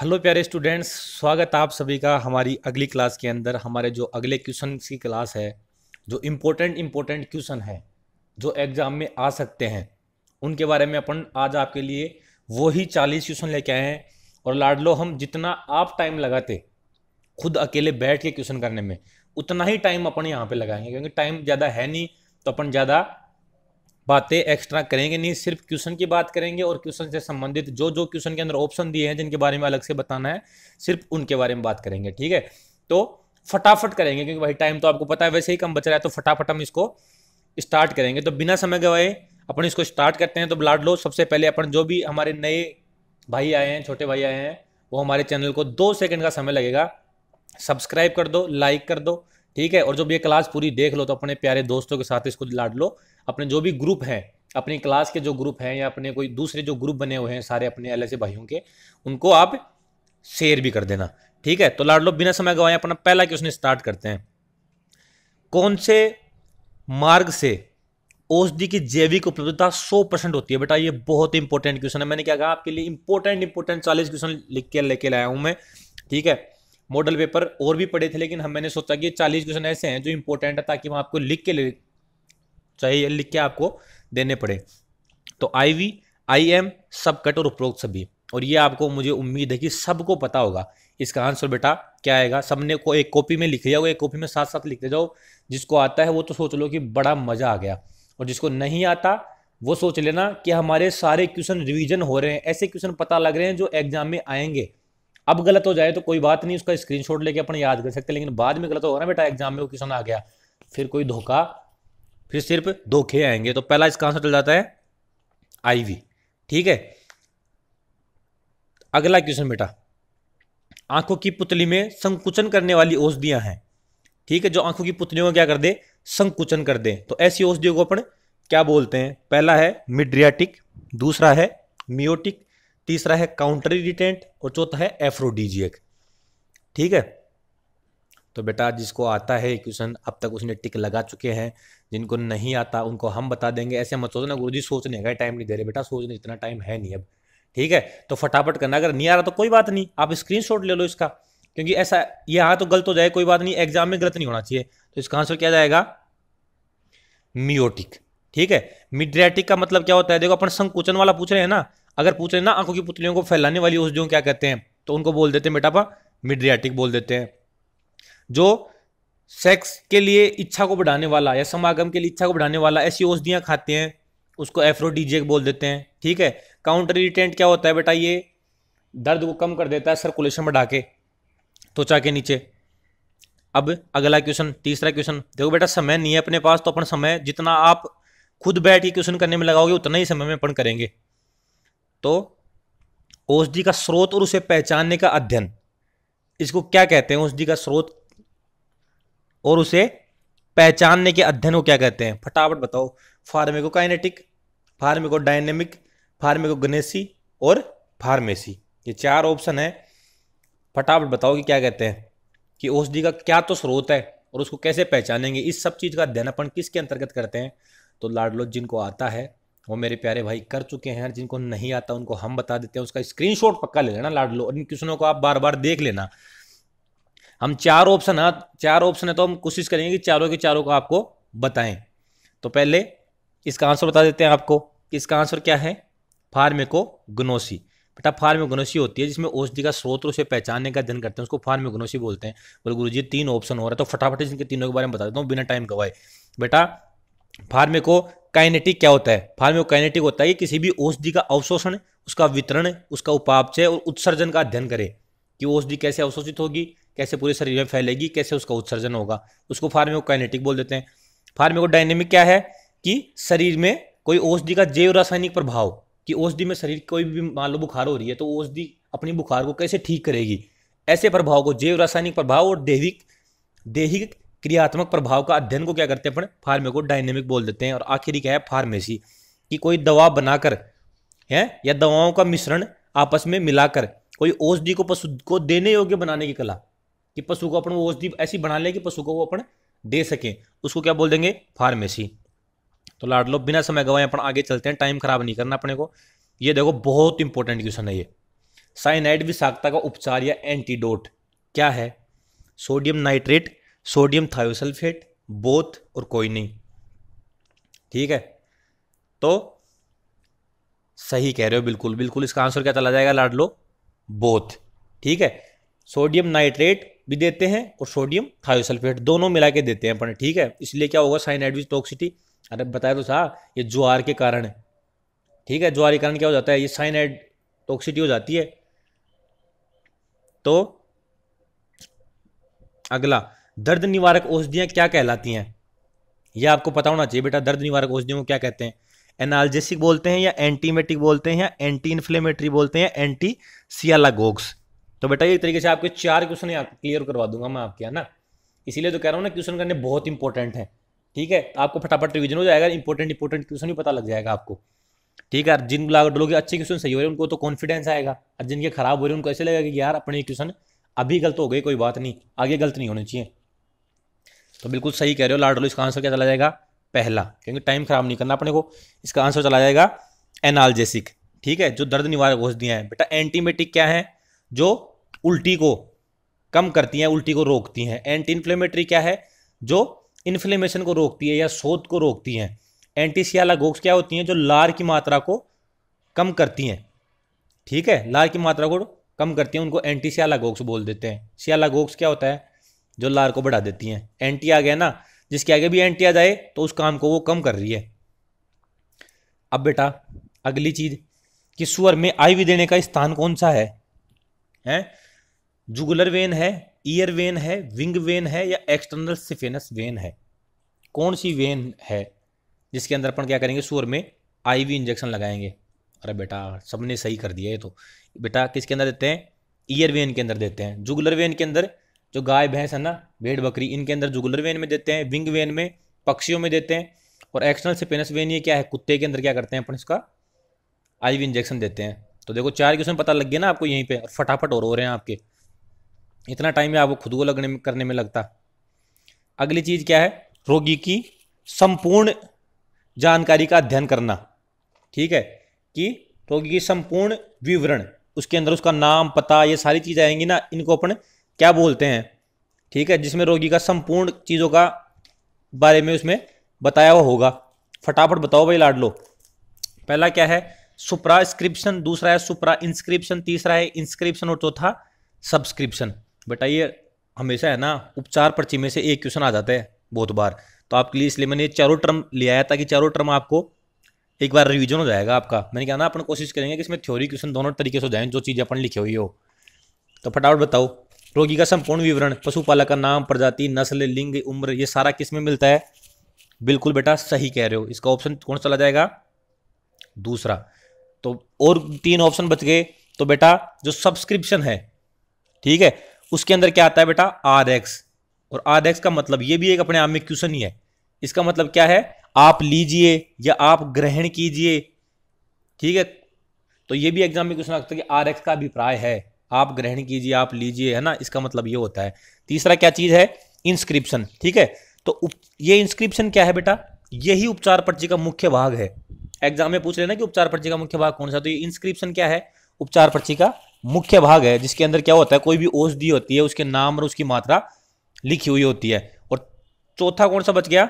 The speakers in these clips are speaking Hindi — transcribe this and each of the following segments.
हेलो प्यारे स्टूडेंट्स स्वागत आप सभी का हमारी अगली क्लास के अंदर हमारे जो अगले क्वेश्चन की क्लास है जो इम्पोर्टेंट इम्पोर्टेंट क्वेश्चन है जो एग्ज़ाम में आ सकते हैं उनके बारे में अपन आज आपके लिए वो ही चालीस क्वेश्चन लेके आए हैं और लाडलो हम जितना आप टाइम लगाते खुद अकेले बैठ के क्वेश्चन करने में उतना ही टाइम अपन यहाँ पर लगाएंगे क्योंकि टाइम ज़्यादा है नहीं तो अपन ज़्यादा बातें एक्स्ट्रा करेंगे नहीं सिर्फ क्वेश्चन की बात करेंगे और क्वेश्चन से संबंधित जो जो क्वेश्चन के अंदर ऑप्शन दिए हैं जिनके बारे में अलग से बताना है सिर्फ उनके बारे में बात करेंगे ठीक है तो फटाफट करेंगे क्योंकि भाई टाइम तो आपको पता है वैसे ही कम बच रहा है तो फटाफट हम इसको स्टार्ट करेंगे तो बिना समय गवाए अपन इसको स्टार्ट करते हैं तो ब्लाड लो सबसे पहले अपन जो भी हमारे नए भाई आए हैं छोटे भाई आए हैं वो हमारे चैनल को दो सेकंड का समय लगेगा सब्सक्राइब कर दो लाइक कर दो ठीक है और जब ये क्लास पूरी देख लो तो अपने प्यारे दोस्तों के साथ इसको लाड लो अपने जो भी ग्रुप हैं अपनी क्लास के जो ग्रुप हैं या अपने कोई दूसरे जो ग्रुप बने हुए हैं सारे अपने एल भाइयों के उनको आप शेयर भी कर देना ठीक है तो लाड लो बिना समय गवाए अपना पहला क्वेश्चन स्टार्ट करते हैं कौन से मार्ग से औषधि की जैविक उपलब्धता 100 परसेंट होती है बेटा ये बहुत इंपॉर्टेंट क्वेश्चन है मैंने क्या कहा आपके लिए इंपॉर्टेंट इंपॉर्टेंट चालीस क्वेश्चन लिख के लेके लाया हूं मैं ठीक है मॉडल पेपर और भी पड़े थे लेकिन हम मैंने सोचा कि चालीस क्वेश्चन ऐसे हैं जो इंपॉर्टेंट है ताकि वह आपको लिख के ले चाहिए लिख के आपको देने पड़े तो I V I M subcut और उपरोक्त सभी और ये आपको मुझे उम्मीद है कि सबको पता होगा इसका आंसर बेटा क्या आएगा सबने को एक कॉपी में लिख लिया होगा एक कॉपी में साथ साथ लिखते जाओ जिसको आता है वो तो सोच लो कि बड़ा मज़ा आ गया और जिसको नहीं आता वो सोच लेना कि हमारे सारे क्वेश्चन रिवीजन हो रहे हैं ऐसे क्वेश्चन पता लग रहे हैं जो एग्जाम में आएंगे अब गलत हो जाए तो कोई बात नहीं उसका स्क्रीनशॉट लेके अपन याद कर सकते लेकिन बाद में गलत होगा ना बेटा एग्जाम में वो क्वेश्चन आ गया फिर कोई धोखा फिर सिर्फ धोखे आएंगे तो पहला इसका आंसर चल जाता है आईवी ठीक है अगला क्वेश्चन बेटा आंखों की पुतली में संकुचन करने वाली औषधियां हैं ठीक है जो आंखों की पुतलियों को क्या कर दे संकुचन कर दे तो ऐसी औषधियों को अपन क्या बोलते हैं पहला है मिड्रियाटिक दूसरा है मियोटिक तीसरा है काउंटर इरिटेंट और चौथा है एफ्रोडीजियक ठीक है तो बेटा जिसको आता है क्वेश्चन अब तक उसने टिक लगा चुके हैं जिनको नहीं आता उनको हम बता देंगे ऐसे मत सोचना गुरु जी सोचने का टाइम नहीं दे रहे बेटा सोचने इतना टाइम है नहीं अब ठीक है तो फटाफट करना अगर नहीं आ रहा तो कोई बात नहीं आप स्क्रीन ले लो इसका क्योंकि ऐसा ये हाँ तो गलत हो जाए कोई बात नहीं एग्जाम में गलत नहीं होना चाहिए तो इसका आंसर क्या जाएगा मियोटिक ठीक है मिड्रियाटिक का मतलब क्या होता है देखो अपन संकुचन वाला पूछ रहे हैं ना अगर पूछ रहे ना आंखों की पुतलियों को फैलाने वाली औषधियों क्या कहते हैं तो उनको बोल देते हैं बेटापा मिड्रियाटिक बोल देते हैं जो सेक्स के लिए इच्छा को बढ़ाने वाला या समागम के लिए इच्छा को बढ़ाने वाला ऐसी औषधियाँ खाते हैं उसको एफ्रोडीजेक बोल देते हैं ठीक है काउंटर इरिटेंट क्या होता है बेटा ये दर्द को कम कर देता है सर्कुलेशन बढ़ा के त्वचा के नीचे अब अगला क्वेश्चन तीसरा क्वेश्चन देखो बेटा समय नहीं है अपने पास तो अपन समय जितना आप खुद बैठ के क्वेश्चन करने में लगाओगे उतना ही समय में अपन करेंगे तो औषधि का स्रोत और उसे पहचानने का अध्ययन इसको क्या कहते हैं औषधि का स्रोत और उसे पहचानने के अध्ययन को क्या कहते हैं फटाफट बताओ फार्मेकोकाइनेटिक फार्मेकोडायनेमिक फार्मेकोगनेसी और फार्मेसी ये चार ऑप्शन है फटाफट बताओ कि क्या कहते हैं कि औषधि का क्या तो स्रोत है और उसको कैसे पहचानेंगे इस सब चीज़ का अध्ययन अपन किसके अंतर्गत करते हैं तो लाडलो जिनको आता है वो मेरे प्यारे भाई कर चुके हैं जिनको नहीं आता उनको हम बता देते हैं उसका स्क्रीन पक्का ले लेना लाडलो इन क्वेश्चनों को आप बार बार देख लेना हम चार ऑप्शन हैं चार ऑप्शन है तो हम कोशिश करेंगे कि चारों के चारों को आपको बताएं तो पहले इसका आंसर बता देते हैं आपको कि इसका आंसर क्या है फार्मेको गनोसी बेटा फार्मेगोनोसी होती है जिसमें औषधि का स्रोत उसे पहचानने का अध्ययन करते हैं उसको फार्मेगोनोसी बोलते हैं बोले गुरु जी तीन ऑप्शन हो रहा है तो फटाफट इनके तीनों के बारे में बता देता हूँ बिना टाइम गवाए बेटा फार्मेको काइनेटिक क्या होता है फार्मेकोकाइनेटिक होता है कि किसी भी औषधि का अवशोषण उसका वितरण उसका उपापचय और उत्सर्जन का अध्ययन करें कि औषधि कैसे अवशोषित होगी कैसे पूरे शरीर में फैलेगी कैसे उसका उत्सर्जन होगा उसको फार्मेकोकाइनेटिक बोल देते हैं डायनेमिक क्या है कि शरीर में कोई औषधि का जैव रासायनिक प्रभाव कि औषधि में शरीर कोई भी मान लो बुखार हो रही है तो औषधि अपनी बुखार को कैसे ठीक करेगी ऐसे प्रभाव को जैव रासायनिक प्रभाव और देहिक देहिक क्रियात्मक प्रभाव का अध्ययन को क्या करते हैं अपन फार्मे को डायनेमिक बोल देते हैं और आखिरी क्या है फार्मेसी कि कोई दवा बनाकर है या दवाओं का मिश्रण आपस में मिलाकर कोई औषधि को पशु को देने योग्य बनाने की कला कि पशु को अपन वो औषधि ऐसी बना लें कि पशु को वो अपन दे सकें उसको क्या बोल देंगे फार्मेसी तो लाड लो बिना समय गवाए अपन आगे चलते हैं टाइम खराब नहीं करना अपने को ये देखो बहुत इंपॉर्टेंट क्वेश्चन है ये साइनाइड विषाक्तता का उपचार या एंटीडोट क्या है sodium nitrate sodium thiosulphate both और कोई नहीं ठीक है तो सही कह रहे हो बिल्कुल बिल्कुल इसका आंसर क्या चला जाएगा लाड लो बोथ ठीक है सोडियम नाइट्रेट भी देते हैं और सोडियम थायोसल्फेट दोनों मिला के देते हैं अपने ठीक है इसलिए क्या होगा साइनाइडविज टॉक्सिटी अरे बताया तो साहब ये ज्वार के कारण है ठीक है ज्वार के कारण क्या हो जाता है ये साइनाइड टॉक्सिटी हो जाती है तो अगला दर्द निवारक औषधियाँ क्या कहलाती हैं यह आपको पता होना चाहिए बेटा दर्द निवारक औषधियों को क्या कहते हैं एनाल्जेसिक बोलते हैं या एंटीमेटिक बोलते हैं या एंटी इन्फ्लेमेटरी बोलते हैं एंटी सियालागोक्स तो बेटा ये तरीके से आपके चार क्वेश्चन क्लियर करवा दूंगा मैं आपके है ना इसीलिए तो कह रहा हूँ ना क्वेश्चन करने बहुत इंपॉर्टेंट है ठीक है तो आपको फटाफट रिविजन हो जाएगा इंपॉर्टेंट इंपॉर्टेंट क्वेश्चन भी पता लग जाएगा आपको ठीक है जिन लोग अच्छे क्वेश्चन सही हो रहे हैं उनको तो कॉन्फिडेंस आएगा और जिनके खराब हो रहे हैं उनको ऐसे लगेगा कि यार अपने क्वेश्चन अभी गलत हो गए कोई बात नहीं आगे गलत नहीं होने चाहिए तो बिल्कुल सही कह रहे हो लाडलो इसका आंसर क्या चला जाएगा पहला क्योंकि टाइम खराब नहीं करना अपने को इसका आंसर चला जाएगा एनाल्जेसिक ठीक है जो दर्द निवारक दिया हैं बेटा एंटीमेटिक क्या है जो उल्टी को कम करती हैं उल्टी को रोकती हैं एंटी इन्फ्लेमेटरी क्या है जो इन्फ्लेमेशन को रोकती है या शोध को रोकती हैं एंटीसियालागोक्स क्या होती हैं जो लार की मात्रा को कम करती हैं ठीक है लार की मात्रा को कम करती हैं उनको एंटीसियालागोक्स बोल देते हैं सियालागोक्स क्या होता है जो लार को बढ़ा देती हैं एंटी आ गया ना जिसके आगे भी एंटी आ जाए तो उस काम को वो कम कर रही है अब बेटा अगली चीज कि सुअर में आईवी देने का स्थान कौन सा है हैं जुगुलर वेन है ईयर वेन है विंग वेन है या एक्सटर्नल सिफेनस वेन है कौन सी वेन है जिसके अंदर अपन क्या करेंगे सुअर में आईवी इंजेक्शन लगाएंगे अरे बेटा सबने सही कर दिया ये तो बेटा किसके अंदर देते हैं ईयर वेन के अंदर देते हैं जुगुलर वेन के अंदर जो गाय भैंस है ना भेड़ बकरी इनके अंदर जुगुलर वेन में देते हैं विंग वेन में पक्षियों में देते हैं और एक्सटर्नल से वेन ये क्या है कुत्ते के अंदर क्या करते हैं अपन इसका आई इंजेक्शन देते हैं तो देखो चार क्वेश्चन पता लग गया ना आपको यहीं पर और फटाफट और हो रहे हैं आपके इतना टाइम है आपको खुद को लगने में करने में लगता अगली चीज़ क्या है रोगी की संपूर्ण जानकारी का अध्ययन करना ठीक है कि रोगी की संपूर्ण विवरण उसके अंदर उसका नाम पता ये सारी चीज़ आएंगी ना इनको अपन क्या बोलते हैं ठीक है जिसमें रोगी का संपूर्ण चीज़ों का बारे में उसमें बताया हुआ होगा फटाफट बताओ भाई लाड लो पहला क्या है सुपरा स्क्रिप्शन दूसरा है सुप्रा इंस्क्रिप्शन तीसरा है इंस्क्रिप्शन और चौथा सब्सक्रिप्शन बताइए हमेशा है ना उपचार पर्ची में से एक क्वेश्चन आ जाता है बहुत बार तो आपके लिए इसलिए मैंने चारों टर्म ले आया ताकि चारों टर्म आपको एक बार रिवीजन हो जाएगा आपका मैंने कहा ना अपन कोशिश करेंगे कि इसमें थ्योरी क्वेश्चन दोनों तरीके से हो जाए जो चीज़ अपन लिखी हुई हो तो फटाफट बताओ रोगी का संपूर्ण विवरण पशुपालक का नाम प्रजाति नस्ल लिंग उम्र ये सारा किस में मिलता है बिल्कुल बेटा सही कह रहे हो इसका ऑप्शन कौन चला जाएगा दूसरा तो और तीन ऑप्शन बच गए तो बेटा जो सब्सक्रिप्शन है ठीक है उसके अंदर क्या आता है बेटा आर एक्स और आर एक्स का मतलब ये भी एक अपने आप में क्वेश्चन ही है इसका मतलब क्या है आप लीजिए या आप ग्रहण कीजिए ठीक है तो ये भी एग्जाम में क्वेश्चन आ सकता है कि आर एक्स का अभिप्राय है आप ग्रहण कीजिए आप लीजिए है ना इसका मतलब ये होता है तीसरा क्या चीज़ है इंस्क्रिप्शन ठीक है तो ये इंस्क्रिप्शन क्या है बेटा यही उपचार पर्ची का मुख्य भाग है एग्जाम में पूछ लेना कि उपचार पर्ची का मुख्य भाग कौन सा तो ये इंस्क्रिप्शन क्या है उपचार पर्ची का मुख्य भाग है जिसके अंदर क्या होता है कोई भी औषधि होती है उसके नाम और उसकी मात्रा लिखी हुई होती है और चौथा कौन सा बच गया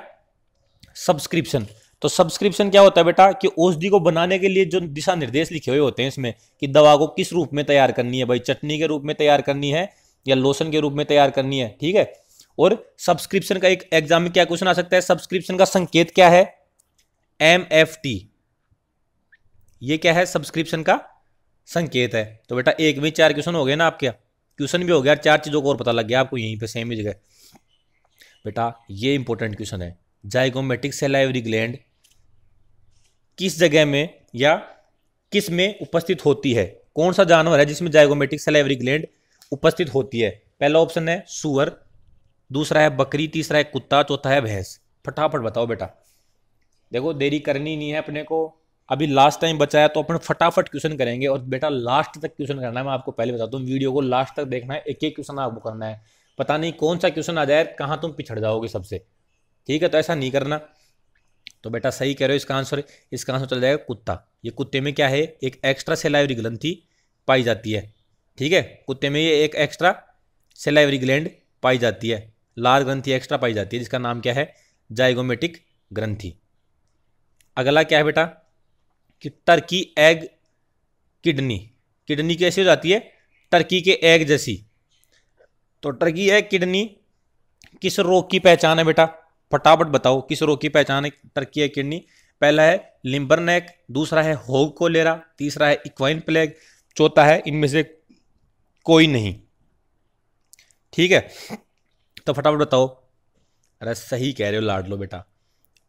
सब्सक्रिप्शन तो सब्सक्रिप्शन क्या होता है बेटा कि औषधि को बनाने के लिए जो दिशा निर्देश लिखे हुए होते हैं इसमें कि दवा को किस रूप में तैयार करनी है भाई चटनी के रूप में तैयार करनी है या लोशन के रूप में तैयार करनी है ठीक है और सब्सक्रिप्शन का एक एग्जाम में क्या क्वेश्चन आ सकता है सब्सक्रिप्शन का संकेत क्या है एम एफ टी ये क्या है सब्सक्रिप्शन का संकेत है तो बेटा एक में चार क्वेश्चन हो गए ना आपके क्वेश्चन भी हो गया चार चीज़ों को और पता लग गया आपको यहीं पे सेम ही जगह बेटा ये इंपॉर्टेंट क्वेश्चन है जाइगोमेटिक सेलाइवरी ग्लैंड किस जगह में या किस में उपस्थित होती है कौन सा जानवर है जिसमें जाइगोमेटिक सेलेवरी ग्लैंड उपस्थित होती है पहला ऑप्शन है सुअर दूसरा है बकरी तीसरा है कुत्ता चौथा है भैंस फटाफट बताओ बेटा देखो देरी करनी नहीं है अपने को अभी लास्ट टाइम बचाया तो अपन फटाफट क्वेश्चन करेंगे और बेटा लास्ट तक क्वेश्चन करना है मैं आपको पहले बताता हूँ वीडियो को लास्ट तक देखना है एक एक क्वेश्चन आपको करना है पता नहीं कौन सा क्वेश्चन आ जाए कहाँ तुम पिछड़ जाओगे सबसे ठीक है तो ऐसा नहीं करना तो बेटा सही कह रहे हो इसका आंसर इसका आंसर चल जाएगा कुत्ता ये कुत्ते में क्या है एक एक्स्ट्रा सेलाइवरी ग्रंथि पाई जाती है ठीक है कुत्ते में ये एक एक्स्ट्रा सेलाइवरी ग्लैंड पाई जाती है लार ग्रंथि एक्स्ट्रा पाई जाती है जिसका नाम क्या है जाइगोमेटिक ग्रंथि अगला क्या है बेटा कि टर्की एग किडनी किडनी कैसी हो जाती है टर्की के एग जैसी तो टर्की एग किडनी किस रोग की पहचान है बेटा फटाफट बताओ किस रोग की पहचान है टर्की है किडनी पहला है लिम्बर नेक दूसरा है होग कोलेरा तीसरा है इक्वाइन प्लेग चौथा है इनमें से कोई नहीं ठीक है तो फटाफट बताओ अरे सही कह रहे हो लाड लो बेटा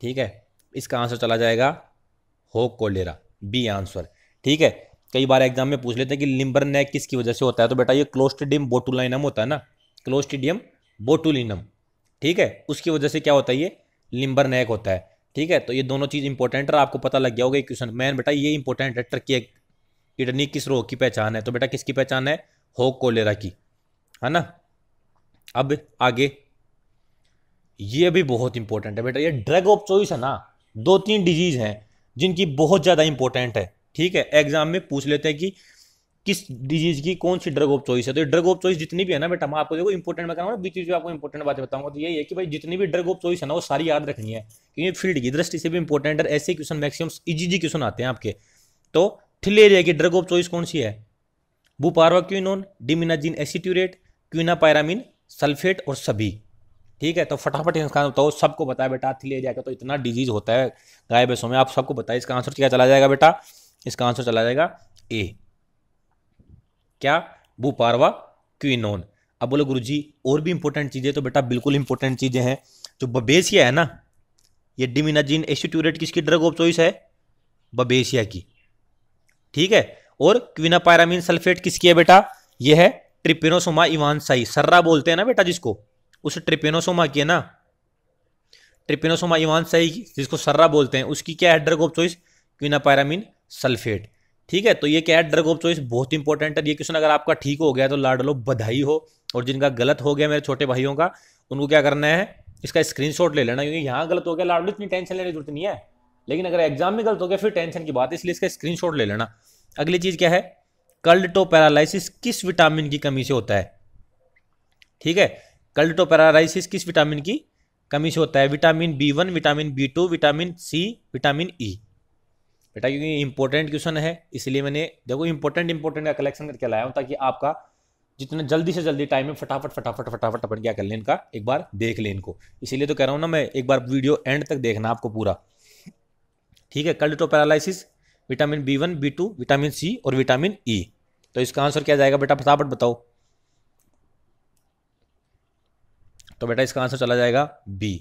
ठीक है इसका आंसर चला जाएगा होग कोलेरा बी आंसर ठीक है कई बार एग्जाम में पूछ लेते हैं कि लिम्बर नेक किसकी वजह से होता है तो बेटा ये क्लोस्टिडियम बोटुलाइनम होता है ना क्लोस्टिडियम बोटुलिनम ठीक है उसकी वजह से क्या होता है ये लिम्बर नेक होता है ठीक है तो ये दोनों चीज़ इंपॉर्टेंट है आपको पता लग गया होगा क्वेश्चन मैन बेटा ये इंपॉर्टेंट है टर्की किडनी किस रोग की पहचान है तो बेटा किसकी पहचान है होक कोलेरा की है ना अब आगे ये भी बहुत इंपॉर्टेंट है बेटा ये ड्रग ऑफ चॉइस है ना दो तीन डिजीज़ हैं जिनकी बहुत ज़्यादा इंपॉर्टेंट है ठीक है एग्जाम में पूछ लेते हैं कि किस डिजीज की कौन सी ड्रग ऑफ चॉइस है तो ये ड्रग ऑफ चॉइस जितनी भी है ना बेटा मैं आपको देखो इंपॉर्टेंट मैं बीच बीच में आपको इंपॉर्टेंट बातें बताऊंगा तो यही है कि भाई जितनी भी ड्रग ऑफ चॉइस है ना वो सारी याद रखनी है क्योंकि फील्ड की दृष्टि से भी इंपॉर्टेंट है ऐसे क्वेश्चन मैक्सिमम इजी क्वेश्चन आते हैं आपके तो ठिल्ले एरिया की ड्रग ऑफ चॉइस कौन सी है क्यूनोन डिमिनाजिन एसिट्यूरेट क्यूना पायरामिन सल्फेट और सभी ठीक है तो फटाफट इसका आंसर बताओ सबको बताया बेटा ले जाएगा तो इतना डिजीज होता है गाय भैंसों में आप सबको बताया इसका आंसर क्या चला जाएगा बेटा इसका आंसर चला जाएगा ए क्या बुपारवा क्विनोन अब बोलो गुरु जी और भी इंपॉर्टेंट चीज़ें तो बेटा बिल्कुल इंपॉर्टेंट चीज़ें हैं जो बबेसिया है ना ये डिमिनाजिन एस्टूरेट किसकी ड्रग ऑफ चॉइस है बबेसिया की ठीक है और क्विनापायरामिन सल्फेट किसकी है बेटा ये है ट्रिपेनोसोमा इवानसाई सर्रा बोलते हैं ना बेटा जिसको उस ट्रिपेनोसोमा की है ना ट्रिपेनोसोमा इवानसाई जिसको सर्रा बोलते हैं उसकी क्या है drug of choice quinapyramine sulphate ठीक है तो ये क्या है ड्रग ऑफ चॉइस बहुत इंपॉर्टेंट है ये क्वेश्चन अगर आपका ठीक हो गया तो लाडलो बधाई हो और जिनका गलत हो गया मेरे छोटे भाइयों का उनको क्या करना है इसका स्क्रीनशॉट ले लेना क्योंकि यहाँ गलत हो गया लाडलो इतनी टेंशन लेने की जरूरत नहीं है लेकिन अगर एग्जाम में गलत हो गया फिर टेंशन की बात है इसलिए इसका स्क्रीन ले लेना अगली चीज़ क्या है कल्टो पैरालाइसिस किस विटामिन की कमी से होता है ठीक है कल्टो पैरालाइसिस किस विटामिन की कमी से होता है vitamin B one vitamin B two vitamin C vitamin E e. बेटा क्योंकि इंपॉर्टेंट क्वेश्चन है इसलिए मैंने देखो इंपॉर्टेंट इंपॉर्टेंट का कलेक्शन करके लाया हूँ ताकि आपका जितना जल्दी से जल्दी टाइम में फटाफट फटाफट फटाफट अपन क्या कर लें इनका एक बार देख लें इनको इसीलिए तो कह रहा हूँ ना मैं एक बार वीडियो एंड तक देखना आपको पूरा ठीक है curl toe paralysis vitamin B one B two vitamin C और विटामिन ई e. तो इसका आंसर क्या जाएगा बेटा फटाफट बताओ तो बेटा इसका आंसर चला जाएगा बी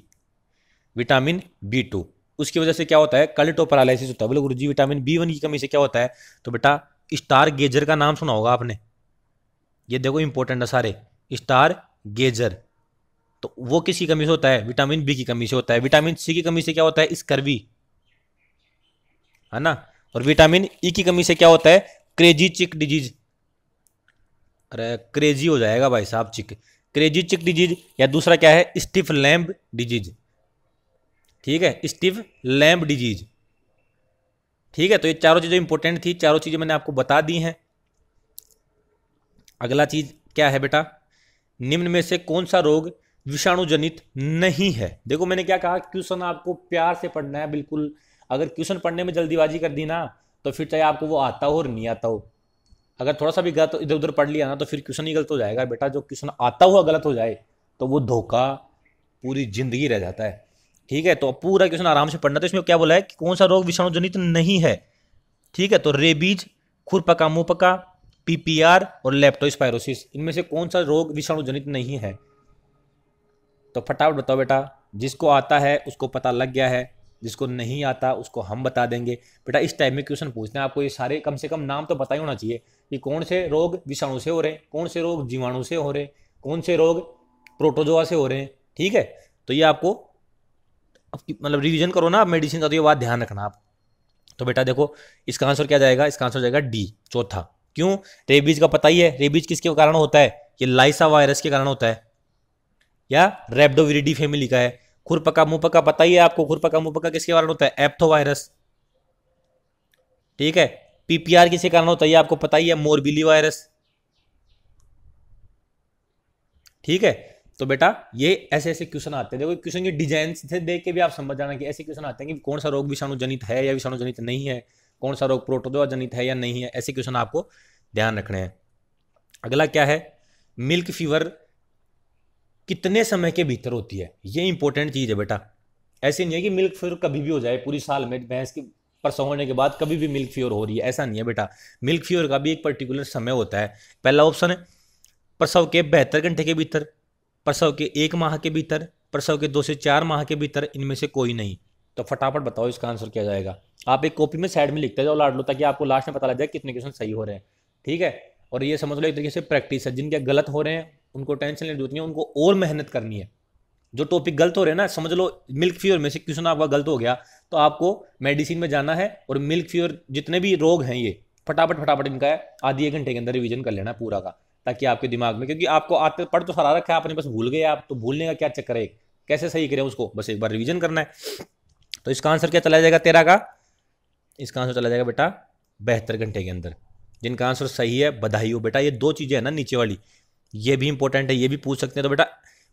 विटामिन बी टू उसकी वजह से क्या होता है कल्टो पैरालिसिस होता है बोले गुरु जी विटामिन बी वन की कमी से क्या होता है तो बेटा स्टार गेजर का नाम सुना होगा आपने ये देखो इंपॉर्टेंट है सारे स्टार गेजर तो वो किसी कमी से होता है विटामिन बी की कमी से होता है विटामिन सी की कमी से क्या होता है स्कर्वी है ना और विटामिन ई e की कमी से क्या होता है क्रेजी चिक डिजीज अरे क्रेजी हो जाएगा भाई साहब चिक क्रेजी चिक डिजीज या दूसरा क्या है स्टिफ लैम्ब डिजीज ठीक है स्टिव लैम्ब डिजीज ठीक है तो ये चारों चीज़ें इंपॉर्टेंट थी चारों चीज़ें मैंने आपको बता दी हैं अगला चीज़ क्या है बेटा निम्न में से कौन सा रोग विषाणु जनित नहीं है देखो मैंने क्या कहा क्वेश्चन आपको प्यार से पढ़ना है बिल्कुल अगर क्वेश्चन पढ़ने में जल्दीबाजी कर दी ना तो फिर चाहे आपको वो आता हो और नहीं आता हो अगर थोड़ा सा भी गलत इधर उधर पढ़ लिया ना तो फिर क्वेश्चन ही गलत हो जाएगा बेटा जो क्वेश्चन आता हुआ गलत हो जाए तो वो धोखा पूरी जिंदगी रह जाता है ठीक है तो पूरा क्वेश्चन आराम से पढ़ना तो इसमें क्या बोला है कि कौन सा रोग विषाणु जनित नहीं है ठीक है तो रेबीज खुरपका मुहपका पीपीआर और लेप्टोस्पायरोसिस इनमें से कौन सा रोग विषाणु जनित नहीं है तो फटाफट बताओ बेटा जिसको आता है उसको पता लग गया है जिसको नहीं आता उसको हम बता देंगे बेटा इस टाइप में क्वेश्चन पूछते हैं आपको ये सारे कम से कम नाम तो पता ही होना चाहिए कि कौन से रोग विषाणु से हो रहे हैं कौन से रोग जीवाणु से हो रहे हैं कौन से रोग प्रोटोजोआ से हो रहे हैं ठीक है तो ये आपको मतलब रिवीजन करो ना आप मेडिसिन का तो ये बात ध्यान रखना आप तो बेटा देखो इसका आंसर क्या जाएगा इसका आंसर जाएगा डी चौथा क्यों रेबीज का पता ही है रेबीज किसके कारण होता है ये लाइसा वायरस के कारण होता है या रेबडोविरिडी फैमिली का है खुरपका मुंहपका पता ही है आपको खुरपका मुंहपका किसके कारण होता है एप्थो वायरस ठीक है पीपीआर किसके कारण होता है आपको पता ही है मोरबिली वायरस ठीक है तो बेटा ये ऐसे ऐसे क्वेश्चन आते हैं देखो क्वेश्चन के डिजाइन से देख के भी आप समझ जाना कि ऐसे क्वेश्चन आते हैं कि कौन सा रोग विषाणु जनित है या विषाणु जनित नहीं है कौन सा रोग प्रोटोजोआ जनित है या नहीं है ऐसे क्वेश्चन आपको ध्यान रखने हैं अगला क्या है मिल्क फीवर कितने समय के भीतर होती है ये इंपॉर्टेंट चीज़ है बेटा ऐसे नहीं है कि मिल्क फीवर कभी भी हो जाए पूरी साल में भैंस के परसों होने के बाद कभी भी मिल्क फीवर हो रही है ऐसा नहीं है बेटा मिल्क फीवर का भी एक पर्टिकुलर समय होता है पहला ऑप्शन है प्रसव के बहत्तर घंटे के भीतर प्रसव के एक माह के भीतर प्रसव के दो से चार माह के भीतर इनमें से कोई नहीं तो फटाफट बताओ इसका आंसर क्या जाएगा आप एक कॉपी में साइड में लिखते जाओ लाड लो ताकि आपको लास्ट में पता लग जाए कितने क्वेश्चन सही हो रहे हैं ठीक है और ये समझ लो एक तरीके से प्रैक्टिस है जिनके गलत हो रहे हैं उनको टेंशन लेने जरूरत नहीं है उनको और मेहनत करनी है जो टॉपिक गलत हो रहे हैं ना समझ लो मिल्क फीवर में से क्वेश्चन आपका गलत हो गया तो आपको मेडिसिन में जाना है और मिल्क फीवर जितने भी रोग हैं ये फटाफट फटाफट इनका आधी एक घंटे के अंदर रिविजन कर लेना पूरा का ताकि आपके दिमाग में क्योंकि आपको आते पढ़ तो सारा रखा है आपने बस भूल गए आप तो भूलने का क्या चक्कर है एक कैसे सही करें उसको बस एक बार रिविजन करना है तो इसका आंसर क्या चला जाएगा तेरह का इसका आंसर चला जाएगा बेटा बहत्तर घंटे के अंदर जिनका आंसर सही है बधाई हो बेटा ये दो चीज़ें हैं ना नीचे वाली ये भी इंपॉर्टेंट है ये भी पूछ सकते हैं तो बेटा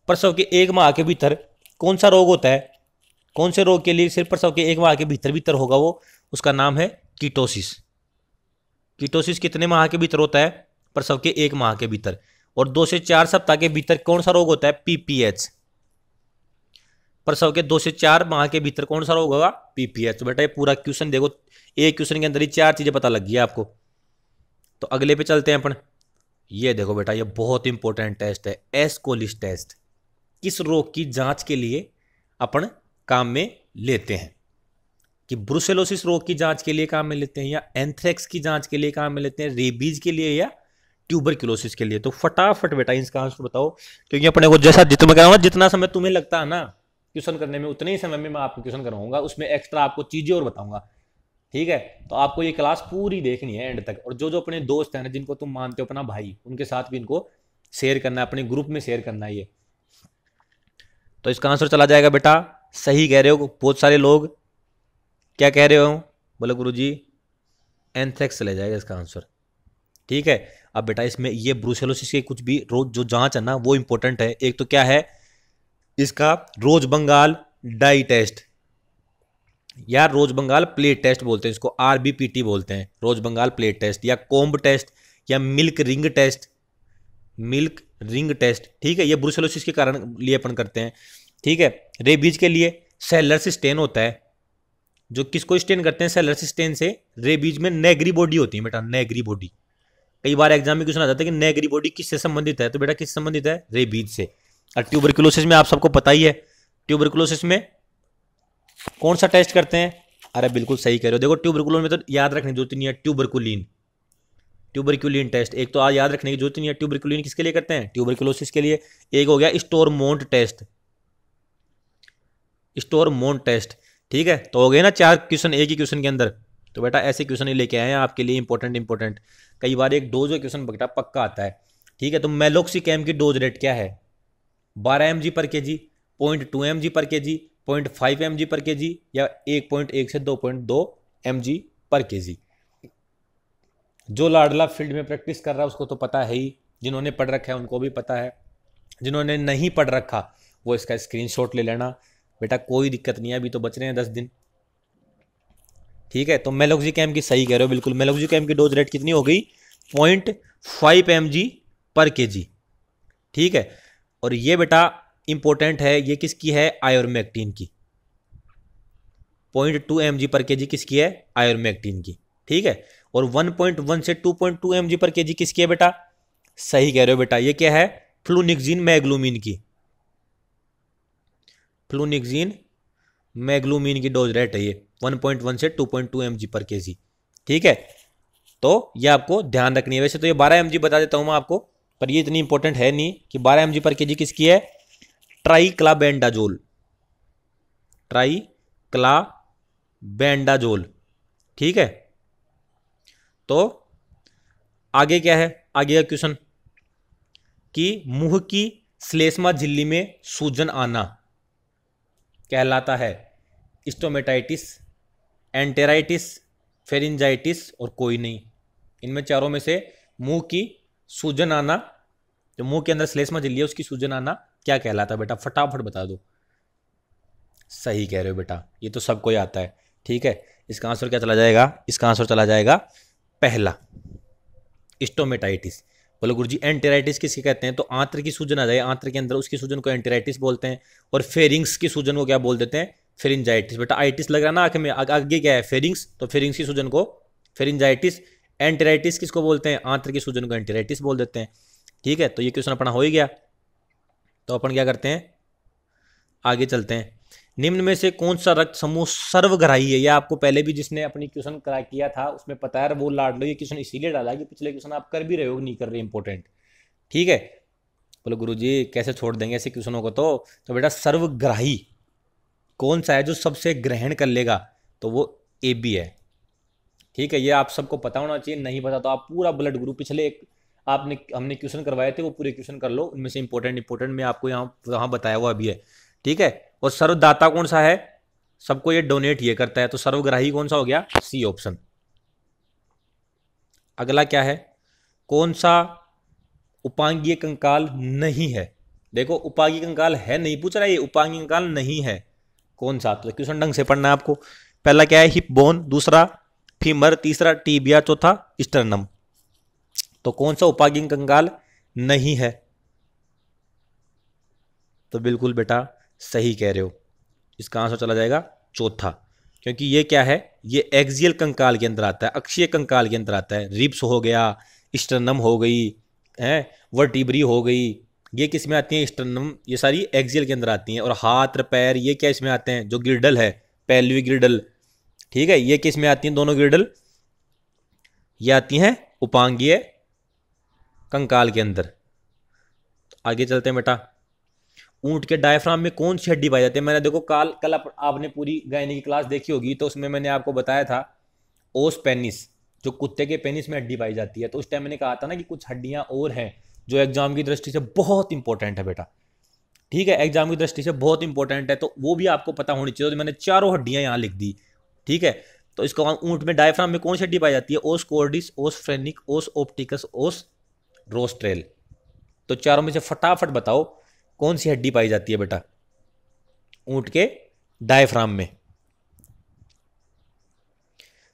प्रसव के एक माह के भीतर कौन सा रोग होता है कौन से रोग के लिए सिर्फ प्रसव के एक माह के भीतर भीतर होगा वो उसका नाम है कीटोसिस कीटोसिस कितने माह के भीतर होता है प्रसव के एक माह के भीतर और दो से चार सप्ताह के भीतर कौन सा रोग होता है पीपीएच प्रसव के दो से चार माह के भीतर कौन सा रोग होगा पीपीएच बेटा ये पूरा क्वेश्चन देखो एक क्वेश्चन के अंदर ही चार चीजें पता लग गई आपको तो अगले पे चलते हैं अपन ये देखो बेटा ये बहुत इंपॉर्टेंट टेस्ट है एसकोलिस टेस्ट किस रोग की जांच के लिए अपन काम में लेते हैं कि ब्रुसेलोसिस रोग की जांच के लिए काम में लेते हैं या एंथ्रेक्स की जांच के लिए काम में लेते हैं रेबीज के लिए या ट्यूबरक्लोसिस के लिए तो फटाफट बेटा इसका आंसर बताओ क्योंकि अपने को जैसा जितना कराऊंगा जितना समय तुम्हें लगता है ना क्वेश्चन करने में उतने ही समय में मैं आपको क्वेश्चन कराऊंगा उसमें एक्स्ट्रा आपको चीज़ें और बताऊंगा ठीक है तो आपको ये क्लास पूरी देखनी है एंड तक और जो जो अपने दोस्त हैं ना जिनको तुम मानते हो अपना भाई उनके साथ भी इनको शेयर करना है अपने ग्रुप में शेयर करना है ये तो इसका आंसर चला जाएगा बेटा सही कह रहे हो बहुत सारे लोग क्या कह रहे हो बोले गुरु जी एंथेक्स ले जाएगा इसका आंसर ठीक है अब बेटा इसमें ये ब्रूसेलोसिस के कुछ भी रोज जो जांच है ना वो इंपॉर्टेंट है एक तो क्या है इसका रोज बंगाल डाई टेस्ट या रोज बंगाल प्लेट टेस्ट बोलते हैं इसको टी बोलते हैं रोज बंगाल प्लेट टेस्ट या कोम्ब टेस्ट या milk ring test milk ring test ठीक है ये ब्रूसेलोसिस के कारण लिए अपन करते हैं ठीक है रेबीज के लिए सेलर्स स्टेन होता है जो किसको स्टेन करते हैं सेलर्स स्टेन से रेबीज में नेगरी बॉडी होती है बेटा नेगरी बॉडी कई बार एग्जाम में क्वेश्चन आ जाता है कि नेगरी बॉडी किससे संबंधित है तो बेटा किससे संबंधित है रेबीज से और ट्यूबरकुलोसिस में आप सबको पता ही है ट्यूबरकुलोसिस में कौन सा टेस्ट करते हैं अरे बिल्कुल सही कह रहे हो देखो ट्यूबरकुलोन में तो याद रखने की जरूरत नहीं है ट्यूबरकुलिन ट्यूबरक्यूलिन टेस्ट एक तो आज याद रखने की जरूरत नहीं है ट्यूबरक्यूलिन किसके लिए करते हैं ट्यूबरक्यूलोसिस के लिए एक हो गया स्टोरमोन्ट टेस्ट स्टोरमोन्ट टेस्ट ठीक है तो हो गए ना चार क्वेश्चन एक ही क्वेश्चन के अंदर तो बेटा ऐसे क्वेश्चन ही लेके आए हैं आपके लिए इंपॉर्टेंट इंपॉर्टेंट कई बार एक डोज का क्वेश्चन बेटा पक्का आता है ठीक है तो मेलोक्सी कैम की डोज रेट क्या है बारह M G per K G point two M G per K G point five M G per K जी या एक पॉइंट एक से दो पॉइंट दो एम जी पर के जी जो लाडला फील्ड में प्रैक्टिस कर रहा है उसको तो पता है ही जिन्होंने पढ़ रखा है उनको भी पता है जिन्होंने नहीं पढ़ रखा वो इसका स्क्रीनशॉट ले लेना बेटा कोई दिक्कत नहीं है अभी तो बच रहे हैं दस दिन ठीक है तो मेलोक्जी कैम की सही कह रहे हो बिल्कुल मेलोक्जी कैम की डोज रेट कितनी हो गई point five M G per K जी ठीक है और ये बेटा इंपॉर्टेंट है ये किसकी है आयोरमेक्टीन की point two M G per K जी किसकी है आयोरमेक्टीन की ठीक है और वन पॉइंट वन से two point two M G per K जी किसकी है बेटा सही कह रहे हो बेटा ये क्या है फ्लूनिक्जीन मैग्लूमिन की फ्लूनिक्जीन मैग्लूमिन की डोज रेट है ये 1.1 से 2.2 पॉइंट पर के ठीक है तो ये आपको ध्यान रखनी है वैसे तो ये 12 एम बता देता हूँ मैं आपको पर ये इतनी इंपॉर्टेंट है नहीं कि 12 एम पर के किसकी है ट्राई क्ला बैंडाजोल ठीक है तो आगे क्या है आगे का क्वेश्चन कि मुंह की श्लेष्मा झिल्ली में सूजन आना कहलाता है स्टोमेटाइटिस एंटेराइटिस फेरिंजाइटिस और कोई नहीं इनमें चारों में से मुंह की सूजन आना जो मुंह के अंदर स्लेसमा झिल्ली है उसकी सूजन आना क्या कहलाता है बेटा फटाफट बता दो सही कह रहे हो बेटा ये तो सबको ही आता है ठीक है इसका आंसर क्या चला जाएगा इसका आंसर चला जाएगा पहला स्टोमेटाइटिस बोलो गुरु जी एंटेराइटिस किसी कहते हैं तो आंत्र की सूजन आ जाए आंत्र के अंदर उसकी सूजन को एंटेराइटिस बोलते हैं और फेरिंग्स की सूजन को क्या बोल देते हैं फेरिंजाइटिस बेटा आइटिस लग रहा है ना आँख में आगे क्या है फेरिंग्स तो फेरिंग्स की सूजन को फेरिंजाइटिस एंटेराइटिस किसको बोलते हैं आंत्र की सूजन को एंटेराइटिस बोल देते हैं ठीक है तो ये क्वेश्चन अपना हो ही गया तो अपन क्या करते हैं आगे चलते हैं निम्न में से कौन सा रक्त समूह सर्वग्राही है यह आपको पहले भी जिसने अपनी क्वेश्चन करा किया था उसमें पता है वो लाड लो ये क्वेश्चन इसीलिए डाला कि पिछले क्वेश्चन आप कर भी रहे हो नहीं कर रहे इंपॉर्टेंट ठीक है बोलो गुरु जी कैसे छोड़ देंगे ऐसे क्वेश्चनों को तो तो बेटा सर्वग्राही कौन सा है जो सबसे ग्रहण कर लेगा तो वो ए बी है ठीक है ये आप सबको पता होना चाहिए नहीं पता तो आप पूरा ब्लड ग्रुप पिछले एक आपने हमने क्वेश्चन करवाए थे वो पूरे क्वेश्चन कर लो उनमें से इंपॉर्टेंट इंपॉर्टेंट में आपको यहाँ वहाँ बताया हुआ अभी है ठीक है और सर्वदाता कौन सा है सबको ये डोनेट ये करता है तो सर्वग्राही कौन सा हो गया सी ऑप्शन अगला क्या है कौन सा उपांगीय कंकाल नहीं है देखो उपांगीय कंकाल है नहीं पूछ रहा है ये उपांगीय कंकाल नहीं है कौन सा तो क्वेश्चन ढंग से पढ़ना है आपको पहला क्या है हिप बोन दूसरा फीमर तीसरा टीबिया चौथा स्टर्नम तो कौन सा उपागिंग कंकाल नहीं है तो बिल्कुल बेटा सही कह रहे हो इसका आंसर चला जाएगा चौथा क्योंकि ये क्या है ये एक्जियल कंकाल के अंदर आता है अक्षीय कंकाल के अंदर आता है रिप्स हो गया स्टर्नम हो गई है वर्टिब्री हो गई ये किस में आती हैं स्टर्नम ये सारी एक्जियल के अंदर आती हैं और हाथ पैर ये क्या इसमें आते हैं जो गिरडल है पैलवी गिरडल ठीक है ये किस में आती हैं दोनों गिरडल ये आती हैं उपांगीय कंकाल के अंदर आगे चलते हैं बेटा ऊंट के डायफ्राम में कौन सी हड्डी पाई जाती है मैंने देखो काल कल आप, आपने पूरी गायने की क्लास देखी होगी तो उसमें मैंने आपको बताया था ओस पेनिस जो कुत्ते के पेनिस में हड्डी पाई जाती है तो उस टाइम मैंने कहा था ना कि कुछ हड्डियाँ और हैं जो एग्ज़ाम की दृष्टि से बहुत इंपॉर्टेंट है बेटा ठीक है एग्जाम की दृष्टि से बहुत इंपॉर्टेंट है तो वो भी आपको पता होनी चाहिए तो मैंने चारों हड्डियां यहाँ लिख दी ठीक है तो इसको ऊँट में डायफ्राम में कौन सी हड्डी पाई जाती है ओस कोर्डिस ओस फ्रेनिक ओस ऑप्टिकस ओस रोस्ट्रेल तो चारों में से फटाफट बताओ कौन सी हड्डी पाई जाती है बेटा ऊँट के डायफ्राम में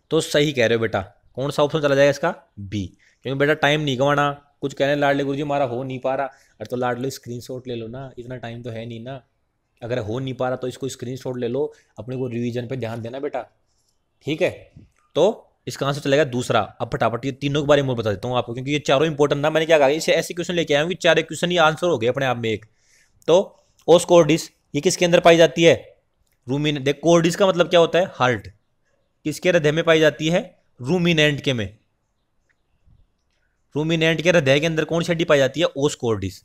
तो सही कह रहे हो बेटा कौन सा ऑप्शन चला जाएगा इसका बी क्योंकि बेटा टाइम नहीं गवाना कुछ कह रहे हैं लाडले गुरु जी हमारा हो नहीं पा रहा अरे तो लाडले स्क्रीन शॉट ले लो ना इतना टाइम तो है नहीं ना अगर हो नहीं पा रहा तो इसको स्क्रीन शॉट ले लो अपने को रिविजन पर ध्यान देना बेटा ठीक है तो इसका आंसर चलेगा दूसरा अब फटाफट ये तीनों के बारे में बता देता हूँ आपको क्योंकि ये चारों इंपॉर्टेंट था मैंने क्या कहा इसे ऐसे क्वेश्चन लेके आया हूँ कि चार क्वेश्चन ही आंसर हो गए अपने आप में एक तो ओस कोर्डिस ये किसके अंदर पाई जाती है रूमिन देख कोर्डिस का मतलब क्या होता है हार्ट किसके हृदय में पाई जाती है रूमिनेंट के में रूमिनेंट के हृदय के अंदर कौन हड्डी पाई जाती है ओस्कोर्डिस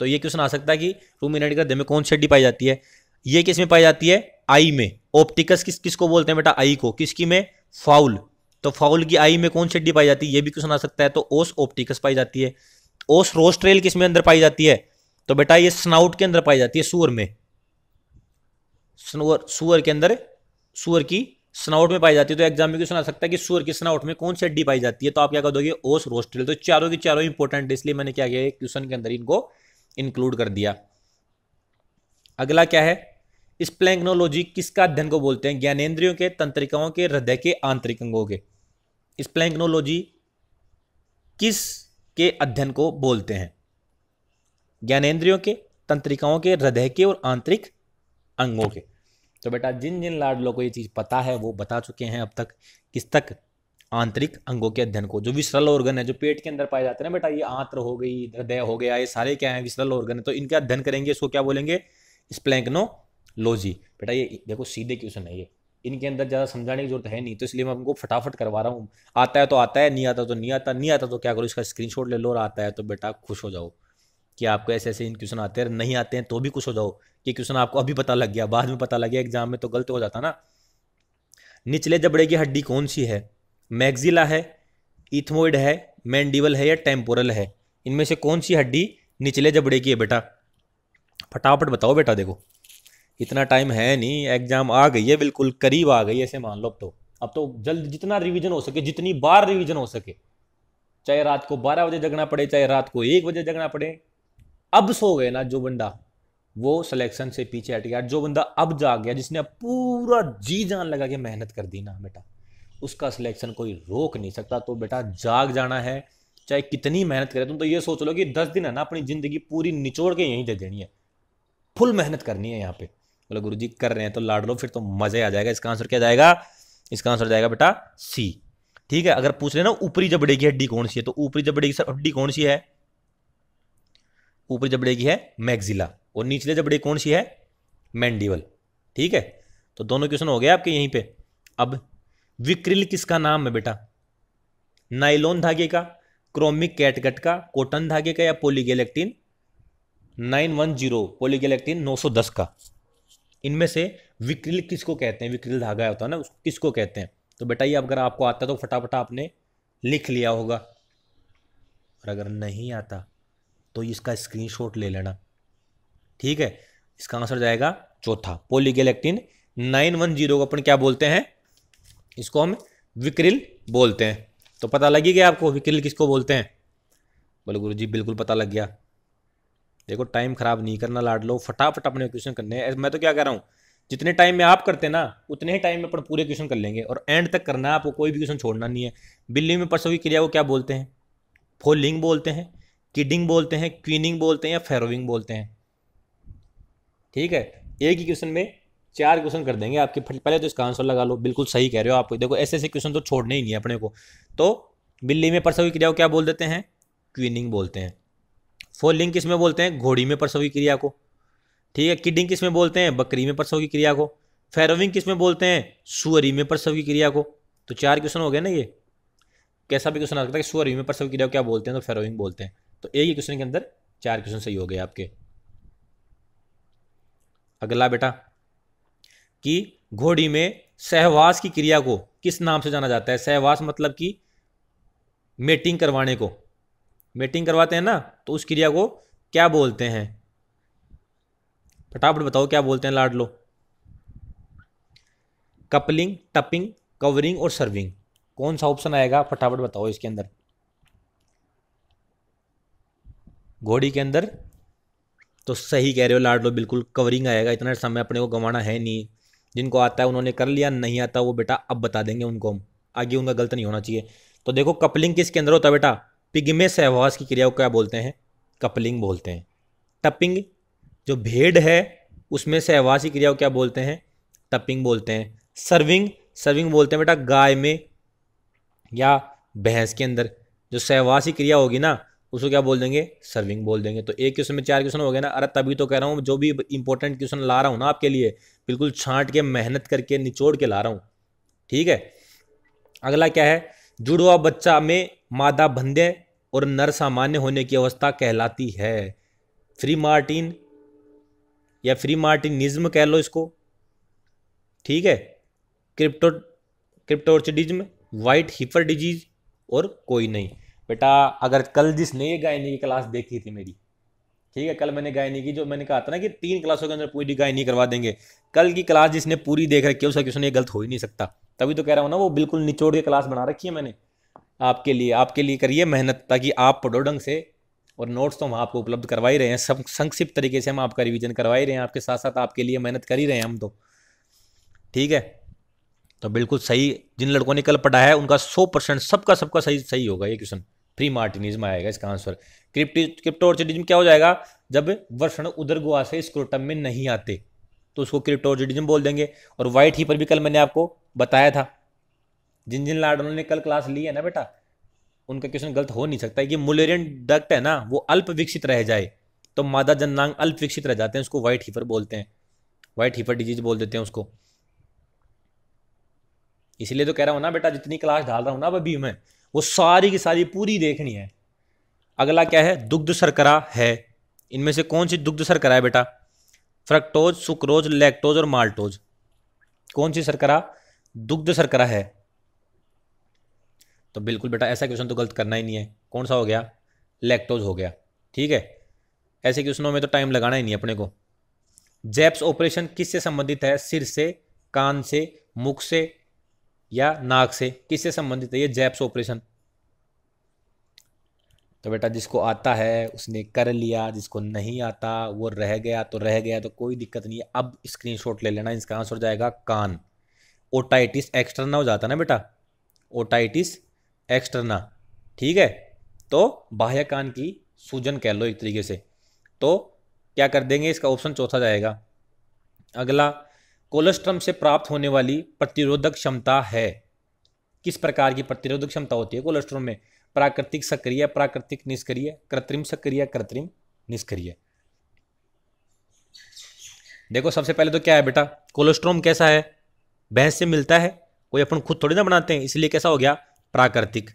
तो ये क्वेश्चन आ सकता है कि रूमिनेंट के हृदय में कौन सी हड्डी पाई जाती है ये किस में पाई जाती है आई में ऑप्टिकस किस किसको बोलते हैं बेटा आई को किसकी में फाउल तो फाउल की आई में कौन सी हड्डी पाई जाती है ये भी क्वेश्चन आ सकता है तो ओस ऑप्टिकस पाई जाती है ओस रोस्ट्रेल किस में अंदर पाई जाती है तो बेटा ये स्नाउट के अंदर पाई जाती है सुअर में सुअर सुअर के अंदर सुअर की स्नाउट में पाई जाती है तो एग्जाम में क्वेश्चन आ सकता है कि सूर की स्नाउट में कौन सी हड्डी पाई जाती है तो आप क्या कर दोगे ओस रोस्टिल तो चारों की चारों इंपॉर्टेंट है इसलिए मैंने क्या किया क्वेश्चन के अंदर इनको इंक्लूड कर दिया अगला क्या है स्प्लैंगनोलॉजी किसका अध्ययन को बोलते हैं ज्ञानेन्द्रियों के तंत्रिकाओं के हृदय के आंतरिक अंगों के स्प्लैंगनोलॉजी किस के अध्ययन को बोलते हैं ज्ञानेन्द्रियों के तंत्रिकाओं के हृदय के और आंतरिक अंगों के तो बेटा जिन जिन लाडलों को ये चीज़ पता है वो बता चुके हैं अब तक किस तक आंतरिक अंगों के अध्ययन को जो विसरल ऑर्गन है जो पेट के अंदर पाए जाते हैं ना बेटा ये आंत्र हो गई हृदय हो गया ये सारे क्या है विसरल ऑर्गन है तो इनका अध्ययन करेंगे इसको क्या बोलेंगे स्प्लैंकनोलॉजी बेटा ये देखो सीधे क्वेश्चन है ये इनके अंदर ज़्यादा समझाने की जरूरत है नहीं तो इसलिए मैं आपको फटाफट करवा रहा हूँ आता है तो आता है नहीं आता तो नहीं आता नहीं आता तो क्या करो इसका स्क्रीनशॉट ले लो और आता है तो बेटा खुश हो जाओ कि आपको ऐसे ऐसे इन क्वेश्चन आते हैं नहीं आते हैं तो भी कुछ हो जाओ कि क्वेश्चन आपको अभी पता लग गया बाद में पता लग गया एग्जाम में तो गलत हो जाता ना निचले जबड़े की हड्डी कौन सी है मैगजिला है इथमोइड है मैंडिवल है या टेम्पोरल है इनमें से कौन सी हड्डी निचले जबड़े की है बेटा फटाफट बताओ बेटा देखो इतना टाइम है नहीं एग्जाम आ गई है बिल्कुल करीब आ गई ऐसे मान लो अब तो अब तो जल्द जितना रिवीजन हो सके जितनी बार रिवीजन हो सके चाहे रात को बारह बजे जगना पड़े चाहे रात को एक बजे जगना पड़े अब सो गए ना जो बंदा वो सिलेक्शन से पीछे हट गया जो बंदा अब जाग गया जिसने पूरा जी जान लगा के मेहनत कर दी ना बेटा उसका सिलेक्शन कोई रोक नहीं सकता तो बेटा जाग जाना है चाहे कितनी मेहनत करे तुम तो ये सोच लो कि दस दिन है ना अपनी ज़िंदगी पूरी निचोड़ के यहीं दे देनी है फुल मेहनत करनी है यहाँ पे बोले गुरु जी कर रहे हैं तो लाड लो फिर तो मज़े आ जाएगा इसका आंसर क्या जाएगा इसका आंसर जाएगा बेटा सी ठीक है अगर पूछ रहे ना ऊपरी जबड़े की हड्डी कौन सी है तो ऊपरी जबड़े की हड्डी कौन सी है ऊपर जबड़े की है मैगजिला और निचले जबड़े कौन सी है मैंडिवल ठीक है तो दोनों क्वेश्चन हो गए आपके यहीं पे अब विक्रिल किसका नाम है बेटा नाइलोन धागे का क्रोमिक कैटगट का कोटन धागे का या polyglactin nine one zero polyglactin नौ सौ दस का इनमें से विक्रिल किसको कहते हैं विक्रिल धागा होता है ना किसको कहते हैं तो बेटा ये अगर आपको आता तो फटाफट आपने लिख लिया होगा और अगर नहीं आता तो इसका स्क्रीनशॉट ले लेना ठीक है इसका आंसर जाएगा चौथा पोलीगेलेक्टिन नाइन वन जीरो को अपन क्या बोलते हैं इसको हम विक्रिल बोलते हैं तो पता लगी गया आपको विक्रिल किसको बोलते हैं बोले गुरु जी बिल्कुल पता लग गया देखो टाइम खराब नहीं करना लाड लो फटाफट अपने क्वेश्चन करने हैं मैं तो क्या कह रहा हूँ जितने टाइम में आप करते ना उतने ही टाइम में अपन पूरे क्वेश्चन कर लेंगे और एंड तक करना है आपको कोई भी क्वेश्चन छोड़ना नहीं है बिल्ली में परसों की क्रिया को क्या बोलते हैं फोलिंग बोलते हैं किडिंग बोलते हैं क्वीनिंग बोलते हैं या फेरोविंग बोलते हैं ठीक है एक ही क्वेश्चन में चार क्वेश्चन कर देंगे आपके पहले तो इसका आंसर लगा लो बिल्कुल सही कह रहे हो आपको देखो ऐसे ऐसे क्वेश्चन तो छोड़ने ही नहीं है अपने को तो बिल्ली में प्रसवी क्रिया को क्या बोल देते हैं क्वीनिंग बोलते हैं फोलिंग किस में बोलते हैं घोड़ी में प्रसवी क्रिया को ठीक है किडिंग किस में बोलते हैं बकरी में प्रसव की क्रिया को फेरोविंग किस में बोलते हैं सुअरी में प्रसव की क्रिया को तो चार क्वेश्चन हो गए ना ये कैसा भी क्वेश्चन आ सकता है सुअरी में प्रसव क्रिया को क्या बोलते हैं तो फेरोविंग बोलते हैं तो ही क्वेश्चन के अंदर चार क्वेश्चन सही हो गए आपके अगला बेटा कि घोड़ी में सहवास की क्रिया को किस नाम से जाना जाता है सहवास मतलब कि मेटिंग करवाने को मेटिंग करवाते हैं ना तो उस क्रिया को क्या बोलते हैं फटाफट बताओ क्या बोलते हैं लाडलो कपलिंग टपिंग कवरिंग और सर्विंग कौन सा ऑप्शन आएगा फटाफट बताओ इसके अंदर घोड़ी के अंदर तो सही कह रहे हो लाडलो बिल्कुल कवरिंग आएगा इतना समय अपने को गंवाना है नहीं जिनको आता है उन्होंने कर लिया नहीं आता वो बेटा अब बता देंगे उनको हम आगे उनका गलत नहीं होना चाहिए तो देखो कपलिंग किसके अंदर होता है बेटा पिगमे सहवास की क्रिया को क्या बोलते हैं कपलिंग बोलते हैं टपिंग जो भेड़ है उसमें सहवास की क्रिया को क्या बोलते हैं टपिंग बोलते हैं सर्विंग सर्विंग बोलते हैं बेटा गाय में या भैंस के अंदर जो सहवासी क्रिया होगी ना उसको क्या बोल देंगे सर्विंग बोल देंगे तो एक क्वेश्चन में चार क्वेश्चन हो गए ना अरे तभी तो कह रहा हूँ जो भी इंपॉर्टेंट क्वेश्चन ला रहा हूँ ना आपके लिए बिल्कुल छांट के मेहनत करके निचोड़ के ला रहा हूँ ठीक है अगला क्या है जुड़वा बच्चा में मादा बंदे और नर सामान्य होने की अवस्था कहलाती है फ्री मार्टिन या फ्री मार्टिनिज्म कह लो इसको ठीक है crypto cryptorchidism white heifer disease और कोई नहीं बेटा अगर कल जिसने ये गायनी की क्लास देखी थी मेरी ठीक है कल मैंने गायनी की जो मैंने कहा था ना कि तीन क्लासों के अंदर पूरी गायनी करवा देंगे कल की क्लास जिसने पूरी देख रखी है उसका क्वेश्चन ये गलत हो ही नहीं सकता तभी तो कह रहा हूँ ना वो बिल्कुल निचोड़ के क्लास बना रखी है मैंने आपके लिए आपके लिए करिए मेहनत ताकि आप पढ़ो ढंग से और नोट्स तो हम आपको उपलब्ध करवा ही रहे हैं सब संक्षिप्त तरीके से हम आपका रिविजन करवा ही रहे हैं आपके साथ साथ आपके लिए मेहनत कर ही रहे हैं हम तो ठीक है तो बिल्कुल सही जिन लड़कों ने कल पढ़ा है उनका सौ परसेंट सबका सबका सही सही होगा ये क्वेश्चन प्री मार्टिनिज्म आएगा इसका आंसर क्रिप्टी क्रिप्टोर्चिडिज्म क्या हो जाएगा जब वर्षण उधर गुआ से स्क्रोटम में नहीं आते तो उसको क्रिप्टोर्चिडिज्म बोल देंगे और व्हाइट ही पर भी कल मैंने आपको बताया था जिन जिन लाडनों ने कल क्लास ली है ना बेटा उनका क्वेश्चन गलत हो नहीं सकता कि मुलेरियन डक्ट है ना वो अल्प विकसित रह जाए तो मादा जननांग अल्प विकसित रह जाते हैं उसको व्हाइट हीपर बोलते हैं व्हाइट हीपर डिजीज बोल देते हैं उसको इसलिए तो कह रहा हूं ना बेटा जितनी क्लास डाल रहा हूं ना अभी मैं वो सारी की सारी पूरी देखनी है अगला क्या है दुग्ध सरकरा है इनमें से कौन सी दुग्ध सरकरा है बेटा फ्रक्टोज सुक्रोज लैक्टोज और माल्टोज कौन सी सरकरा दुग्ध सरकरा है तो बिल्कुल बेटा ऐसा क्वेश्चन तो गलत करना ही नहीं है कौन सा हो गया लैक्टोज हो गया ठीक है ऐसे क्वेश्चनों में तो टाइम लगाना ही नहीं अपने को जैप्स ऑपरेशन किससे संबंधित है सिर से कान से मुख से या नाक से किससे संबंधित है ये जैप्स ऑपरेशन तो बेटा जिसको आता है उसने कर लिया जिसको नहीं आता वो रह गया तो रह गया तो कोई दिक्कत नहीं है अब स्क्रीनशॉट ले लेना इसका आंसर जाएगा कान ओटाइटिस एक्सटर्ना हो जाता ना बेटा ओटाइटिस एक्सटर्ना ठीक है तो बाह्य कान की सूजन कह लो एक तरीके से तो क्या कर देंगे इसका ऑप्शन चौथा जाएगा अगला कोलेस्ट्रम से प्राप्त होने वाली प्रतिरोधक क्षमता है किस प्रकार की प्रतिरोधक क्षमता होती है कोलेस्ट्रॉम में प्राकृतिक सक्रिय प्राकृतिक निष्क्रिय कृत्रिम सक्रिय कृत्रिम निष्क्रिय देखो सबसे पहले तो क्या है बेटा कोलेस्ट्रोम कैसा है भैंस से मिलता है कोई अपन खुद थोड़ी ना बनाते हैं इसलिए कैसा हो गया प्राकृतिक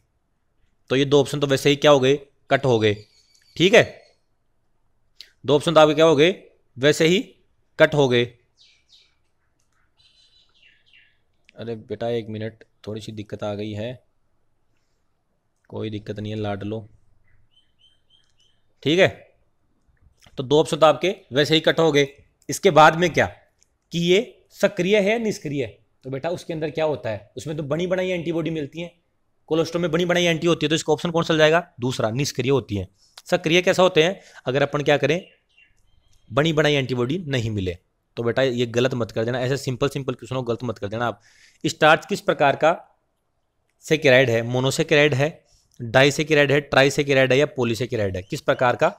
तो ये दो ऑप्शन तो वैसे ही क्या हो गए कट हो गए ठीक है दो ऑप्शन तो आपके क्या हो गए वैसे ही कट हो गए अरे बेटा एक मिनट थोड़ी सी दिक्कत आ गई है कोई दिक्कत नहीं है लाट लो ठीक है तो दो ऑप्शन तो आपके वैसे ही कट हो गए इसके बाद में क्या कि ये सक्रिय है निष्क्रिय तो बेटा उसके अंदर क्या होता है उसमें तो बनी बनाई एंटीबॉडी मिलती है कोलेस्ट्रोल में बनी बनाई एंटी होती है तो इसका ऑप्शन कौन सा जाएगा दूसरा निष्क्रिय होती है सक्रिय कैसा होते हैं अगर अपन क्या करें बनी बनाई एंटीबॉडी नहीं मिले तो बेटा ये गलत मत कर देना ऐसे सिंपल सिंपल क्वेश्चनों गलत मत कर देना आप स्टार्च किस प्रकार का सेकेराइड है मोनोसेकेराइड है डाइसेकेराइड है ट्राइसेकेराइड है या पोलीसेकेराइड है किस प्रकार का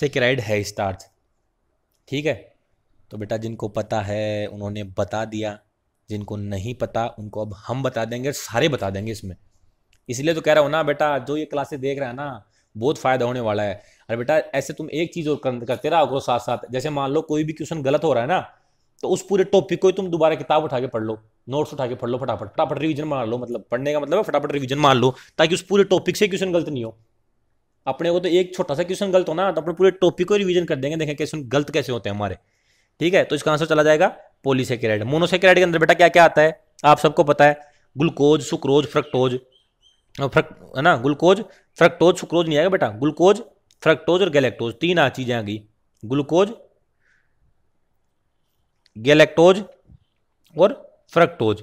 सेकेराइड है स्टार्च ठीक है तो बेटा जिनको पता है उन्होंने बता दिया जिनको नहीं पता उनको अब हम बता देंगे सारे बता देंगे इसमें इसलिए तो कह रहा हूँ ना बेटा जो ये क्लासेस देख रहा है ना बहुत फ़ायदा होने वाला है अरे बेटा ऐसे तुम एक चीज़ और करते रहा करो साथ साथ जैसे मान लो कोई भी क्वेश्चन गलत हो रहा है ना तो उस पूरे टॉपिक को ही तुम दोबारा किताब उठा के पढ़ लो नोट्स उठा के पढ़ लो फटाफट फटाफट रिविजन मार लो मतलब पढ़ने का मतलब है फटाफट रिविजन मार लो ताकि उस पूरे टॉपिक से क्वेश्चन गलत नहीं हो अपने को तो एक छोटा सा क्वेश्चन गलत हो ना तो अपने पूरे टॉपिक को रिवीजन कर देंगे देखें क्वेश्चन गलत कैसे होते हैं हमारे ठीक है तो इसका आंसर चला जाएगा पोलीसेकेराइड मोनोसेकेराइड के अंदर बेटा क्या क्या आता है आप सबको पता है ग्लूकोज सुक्रोज फ्रक्टोज फ्रक है ना ग्लूकोज फ्रक्टोज सुक्रोज नहीं आएगा बेटा ग्लूकोज फ्रक्टोज और गैलेक्टोज तीन आ चीज़ें आ गई ग्लूकोज गैलेक्टोज और फ्रक्टोज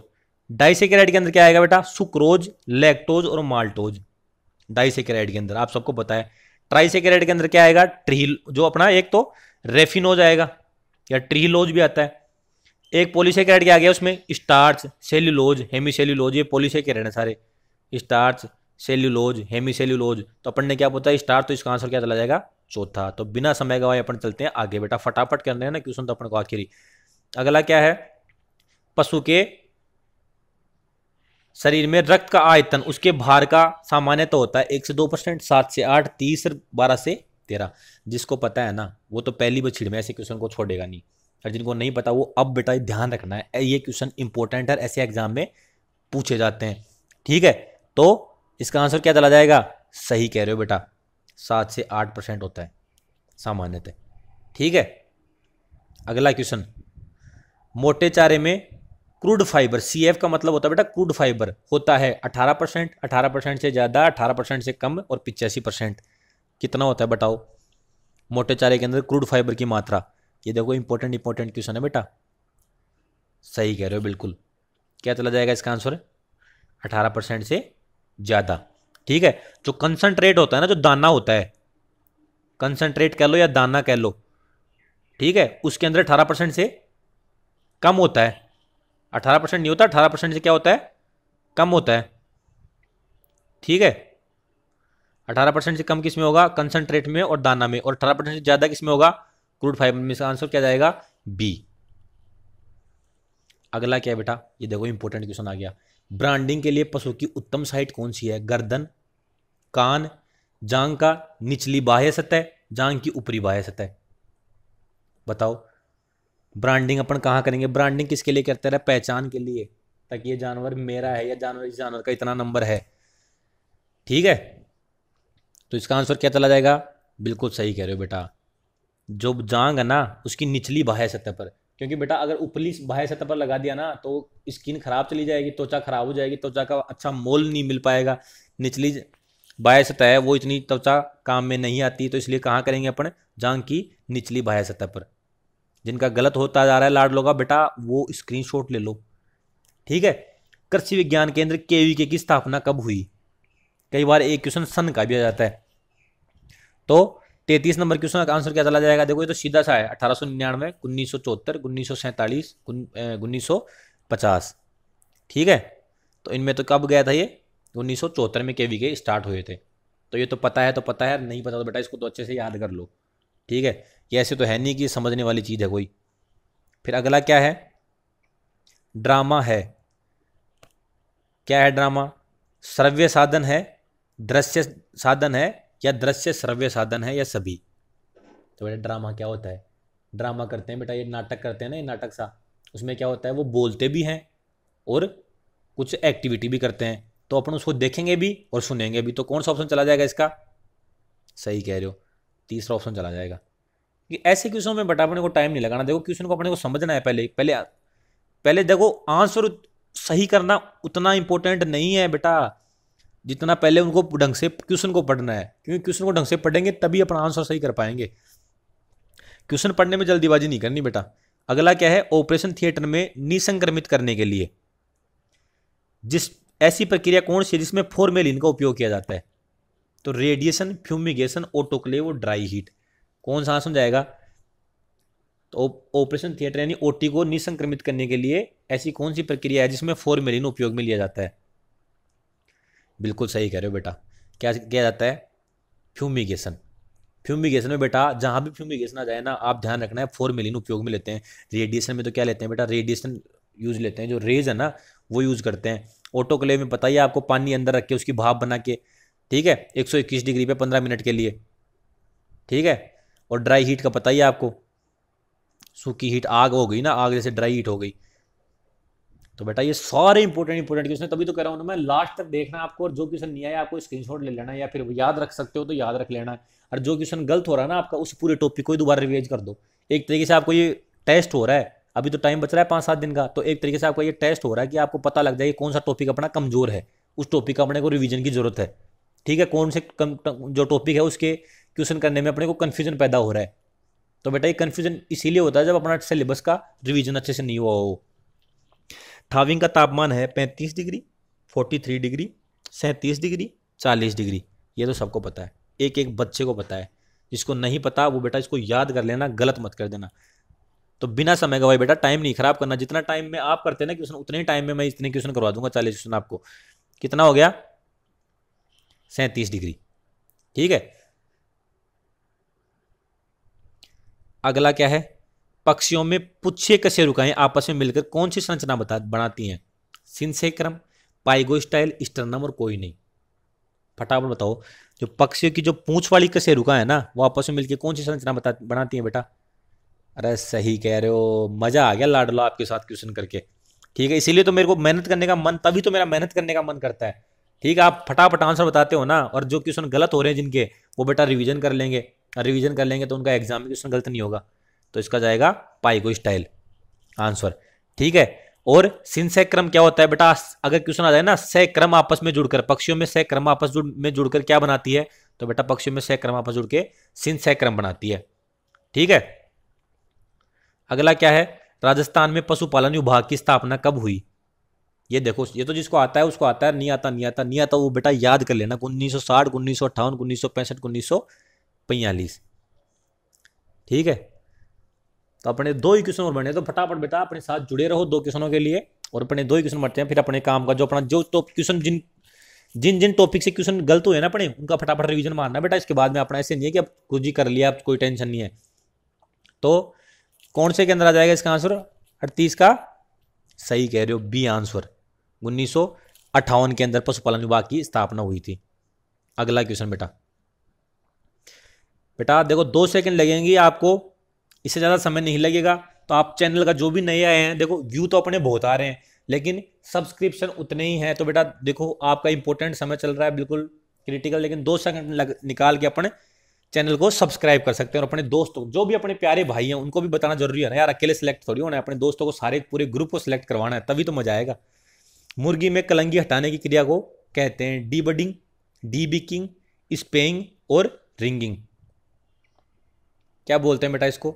डाइसेकेराइड के अंदर क्या आएगा बेटा सुक्रोज लैक्टोज और माल्टोज डाइसेकेराइड के अंदर आप सबको पता है ट्राइसेकेराइड के अंदर क्या आएगा ट्रिहिल जो अपना एक तो रेफिनोज आएगा या ट्रिहिलोज भी आता है एक पोलिसेकेराइड क्या आ गया उसमें स्टार्च सेल्यूलोज हेमीसेल्यूलोज ये पोलिसेकेराइड है सारे स्टार्च सेल्यूलोज हेमी सेल्यूलोज तो अपन ने क्या पूछा स्टार तो इसका आंसर क्या चला जाएगा चौथा तो बिना समय गवाए अपन चलते हैं आगे बेटा फटाफट करने हैं ना क्वेश्चन तो अपन को आखिरी अगला क्या है पशु के शरीर में रक्त का आयतन उसके भार का सामान्यतः तो होता है एक से दो परसेंट सात से आठ तीस बारह से तेरह जिसको पता है ना वो तो पहली छिड़ में ऐसे क्वेश्चन को छोड़ेगा नहीं और जिनको नहीं पता वो अब बेटा ध्यान रखना है ये क्वेश्चन इंपॉर्टेंट है ऐसे एग्जाम में पूछे जाते हैं ठीक है तो इसका आंसर क्या चला जाएगा सही कह रहे हो बेटा सात से आठ परसेंट होता है सामान्यतः ठीक है अगला क्वेश्चन मोटे चारे में क्रूड फाइबर सी एफ का मतलब होता है बेटा क्रूड फाइबर होता है अठारह परसेंट अठारह परसेंट से ज़्यादा अठारह परसेंट से कम और पिचासी परसेंट कितना होता है बताओ मोटे चारे के अंदर क्रूड फाइबर की मात्रा ये देखो इंपॉर्टेंट इंपॉर्टेंट क्वेश्चन है बेटा सही कह रहे हो बिल्कुल क्या चला जाएगा इसका आंसर अठारह परसेंट से ज़्यादा ठीक है जो कंसनट्रेट होता है ना जो दाना होता है कंसनट्रेट कह लो या दाना कह लो ठीक है उसके अंदर अठारह परसेंट से कम होता है अठारह परसेंट नहीं होता अठारह परसेंट से क्या होता है कम होता है ठीक है अठारह परसेंट से कम किस में होगा कंसनट्रेट में और दाना में और अठारह परसेंट से ज़्यादा किस में होगा क्रूड फाइबर में आंसर क्या जाएगा बी अगला क्या बेटा ये देखो इंपॉर्टेंट क्वेश्चन आ गया ब्रांडिंग के लिए पशु की उत्तम साइट कौन सी है गर्दन कान जांग का निचली बाह्य सतह जांग की ऊपरी बाह्य सतह बताओ ब्रांडिंग अपन कहाँ करेंगे ब्रांडिंग किसके लिए करते रहे पहचान के लिए ताकि ये जानवर मेरा है या जानवर इस जानवर का इतना नंबर है ठीक है तो इसका आंसर क्या चला जाएगा बिल्कुल सही कह रहे हो बेटा जो जांग है ना उसकी निचली बाह्य सतह पर क्योंकि बेटा अगर उपली बाह्य सतह पर लगा दिया ना तो स्किन खराब चली जाएगी त्वचा खराब हो जाएगी त्वचा का अच्छा मोल नहीं मिल पाएगा निचली बाह्य सतह है वो इतनी त्वचा काम में नहीं आती तो इसलिए कहाँ करेंगे अपन जांग की निचली बाह्य सतह पर जिनका गलत होता जा रहा है लाडलो का बेटा वो शॉट ले लो ठीक है कृषि विज्ञान केंद्र के की स्थापना कब हुई कई बार एक क्वेश्चन सन का भी आ जाता है तो तैतीस नंबर क्वेश्चन का आंसर क्या चला जाएगा देखो ये तो सीधा सा है अठारह सौ निन्यानवे उन्नीस सौ चौहत्तर उन्नीस सौ सैंतालीस उन्नीस सौ पचास ठीक है तो इनमें तो कब गया था ये उन्नीस सौ चौहत्तर में के वी के स्टार्ट हुए थे तो ये तो पता है तो पता है नहीं पता तो बेटा इसको तो अच्छे से याद कर लो ठीक है ये ऐसे तो है नहीं कि समझने वाली चीज़ है कोई फिर अगला क्या है ड्रामा है क्या है ड्रामा श्रव्य साधन है दृश्य साधन है या दृश्य श्रव्य साधन है या सभी तो बेटा ड्रामा क्या होता है ड्रामा करते हैं बेटा ये नाटक करते हैं ना ये नाटक सा उसमें क्या होता है वो बोलते भी हैं और कुछ एक्टिविटी भी करते हैं तो अपन उसको देखेंगे भी और सुनेंगे भी तो कौन सा ऑप्शन चला जाएगा इसका सही कह रहे हो तीसरा ऑप्शन चला जाएगा कि ऐसे क्वेश्चन में बेटा अपने को टाइम नहीं लगाना देखो क्वेश्चन को अपने को समझना है पहले पहले पहले देखो आंसर सही करना उतना इंपॉर्टेंट नहीं है बेटा जितना पहले उनको ढंग से क्वेश्चन को पढ़ना है क्योंकि क्वेश्चन को ढंग से पढ़ेंगे तभी अपना आंसर सही कर पाएंगे क्वेश्चन पढ़ने में जल्दीबाजी नहीं करनी बेटा अगला क्या है ऑपरेशन थिएटर में निसंक्रमित करने के लिए जिस ऐसी प्रक्रिया कौन सी है जिसमें फॉर्मेलिन का उपयोग किया जाता है तो रेडिएशन फ्यूमिगेशन ऑटोक्लेव और ड्राई हीट कौन सा आंसर जाएगा तो ऑपरेशन थिएटर यानी ओटी को निसंक्रमित करने के लिए ऐसी कौन सी प्रक्रिया है जिसमें फॉर्मेलिन उपयोग में लिया जाता है बिल्कुल सही कह रहे हो बेटा क्या क्या जाता है फ्यूमिगेशन फ्यूमिगेशन में बेटा जहाँ भी फ्यूमिगेशन आ जाए ना आप ध्यान रखना है फोर मिलिन उपयोग में लेते हैं रेडिएशन में तो क्या लेते हैं बेटा रेडिएशन यूज लेते हैं जो रेज है ना वो यूज़ करते हैं ऑटोक्लेव में पता ही आपको पानी अंदर रख के उसकी भाप बना के ठीक है इक्कीस डिग्री पे पंद्रह मिनट के लिए ठीक है और ड्राई हीट का पता ही आपको सूखी हीट आग हो गई ना आग जैसे ड्राई हीट हो गई तो बेटा ये सारे इंपॉर्टेंट इंपॉर्टेंट क्वेश्चन तभी तो कह रहा हूँ मैं लास्ट तक देखना आपको और जो क्वेश्चन नहीं आया आपको स्क्रीनशॉट ले लेना या फिर याद रख सकते हो तो याद रख लेना और जो क्वेश्चन गलत हो रहा है ना आपका उस पूरे टॉपिक को ही दोबारा रिवेज कर दो एक तरीके से आपको ये टेस्ट हो रहा है अभी तो टाइम बच रहा है पाँच सात दिन का तो एक तरीके से आपका ये टेस्ट हो रहा है कि आपको पता लग जाए कौन सा टॉपिक अपना कमजोर है उस टॉपिक का अपने को रिविजन की जरूरत है ठीक है कौन से कम जो टॉपिक है उसके क्वेश्चन करने में अपने को कन्फ्यूजन पैदा हो रहा है तो बेटा ये कन्फ्यूजन इसीलिए होता है जब अपना सिलेबस का रिविजन अच्छे से नहीं हुआ हो थाविंग का तापमान है पैंतीस डिग्री फोर्टी थ्री डिग्री सैंतीस डिग्री चालीस डिग्री ये तो सबको पता है एक एक बच्चे को पता है जिसको नहीं पता वो बेटा इसको याद कर लेना गलत मत कर देना तो बिना समय गवाए बेटा टाइम नहीं खराब करना जितना टाइम में आप करते ना क्वेश्चन उतने ही टाइम में मैं इतने क्वेश्चन करवा दूंगा चालीस क्वेश्चन आपको कितना हो गया सैंतीस डिग्री ठीक है अगला क्या है पक्षियों में पुच्छे कशे रुकाएं आपस में मिलकर कौन सी संरचना बता बनाती हैं सिंसे क्रम पाइगो स्टाइल स्टर्नम और कोई नहीं फटाफट बताओ जो पक्षियों की जो पूछ वाली कशे रुका है ना वो आपस में मिलकर कौन सी संरचना बता बनाती है बेटा अरे सही कह रहे हो मज़ा आ गया लाडला आपके साथ क्वेश्चन करके ठीक है इसीलिए तो मेरे को मेहनत करने का मन तभी तो मेरा मेहनत करने का मन करता है ठीक है आप फटाफट आंसर बताते हो ना और जो क्वेश्चन गलत हो रहे हैं जिनके वो बेटा रिवीजन कर लेंगे रिवीजन कर लेंगे तो उनका एग्जाम में क्वेश्चन गलत नहीं होगा तो इसका जाएगा पाइगो स्टाइल आंसर ठीक है और सिंसय क्या होता है बेटा अगर क्वेश्चन आ जाए ना सह क्रम आपस में जुड़कर पक्षियों में सह क्रम आपस जुड़ में जुड़कर क्या बनाती है तो बेटा पक्षियों में सह क्रम आपस जुड़ के सिंसय क्रम बनाती है ठीक है अगला क्या है राजस्थान में पशुपालन विभाग की स्थापना कब हुई ये देखो ये तो जिसको आता है उसको आता है नहीं आता नहीं आता नहीं आता वो बेटा याद कर लेना उन्नीस सौ साठ उन्नीस सौ अट्ठावन उन्नीस सौ पैंसठ उन्नीस सौ पैंतालीस ठीक है तो अपने दो ही क्वेश्चन और बने तो फटाफट बेटा अपने साथ जुड़े रहो दो क्वेश्चनों के लिए और अपने दो ही क्वेश्चन बढ़ते हैं फिर अपने काम का जो अपना जो टॉप तो क्वेश्चन जिन जिन जिन टॉपिक से क्वेश्चन गलत हुए ना अपने उनका फटाफट रिवीजन मारना बेटा इसके बाद में अपना ऐसे नहीं है कि अब कुछ ही कर लिया अब कोई टेंशन नहीं है तो कौन से के अंदर आ जाएगा इसका आंसर अड़तीस का सही कह रहे हो बी आंसर उन्नीस के अंदर पशुपालन विभाग की स्थापना हुई थी अगला क्वेश्चन बेटा बेटा देखो दो सेकंड लगेंगे आपको इससे ज़्यादा समय नहीं लगेगा तो आप चैनल का जो भी नए आए हैं देखो व्यू तो अपने बहुत आ रहे हैं लेकिन सब्सक्रिप्शन उतने ही हैं तो बेटा देखो आपका इंपॉर्टेंट समय चल रहा है बिल्कुल क्रिटिकल लेकिन दो सेकंड निकाल के अपन चैनल को सब्सक्राइब कर सकते हैं और अपने दोस्तों जो भी अपने प्यारे भाई हैं उनको भी बताना जरूरी है ना यार अकेले सेलेक्ट थोड़ी होना है अपने दोस्तों को सारे पूरे ग्रुप को सिलेक्ट करवाना है तभी तो मजा आएगा मुर्गी में कलंगी हटाने की क्रिया को कहते हैं debudding debeaking spaying और रिंगिंग क्या बोलते हैं बेटा इसको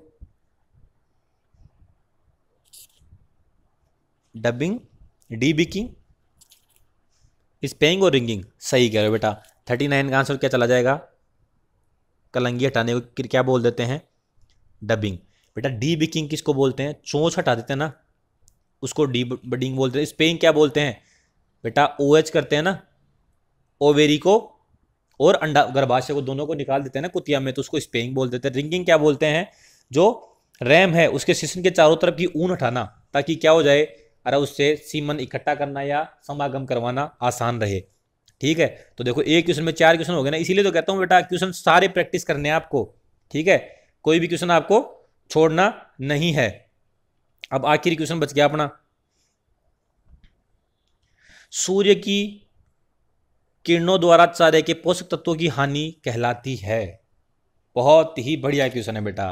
डबिंग डी बिकिंग स्पेइंग और रिंगिंग सही कह रहे हो बेटा थर्टी नाइन का आंसर क्या चला जाएगा कलंगी हटाने को क्या बोल देते हैं डबिंग बेटा डी बिकिंग किसको बोलते हैं चोंच हटा देते हैं ना उसको डी बडिंग बोलते हैं स्पेइंग क्या बोलते हैं बेटा ओ एच करते हैं ना ओवेरी को और अंडा गर्भाशय को दोनों को निकाल देते हैं ना कुतिया में तो उसको स्पेइंग बोल देते हैं रिंगिंग क्या बोलते हैं जो रैम है उसके सिस्टम के चारों तरफ की ऊन हटाना ताकि क्या हो जाए और उससे सीमन इकट्ठा करना या समागम करवाना आसान रहे ठीक है तो देखो एक क्वेश्चन में चार क्वेश्चन हो गए ना इसीलिए तो कहता हूँ बेटा क्वेश्चन सारे प्रैक्टिस करने हैं आपको ठीक है कोई भी क्वेश्चन आपको छोड़ना नहीं है अब आखिरी क्वेश्चन बच गया अपना सूर्य की किरणों द्वारा चारे के पोषक तत्वों की हानि कहलाती है बहुत ही बढ़िया क्वेश्चन है बेटा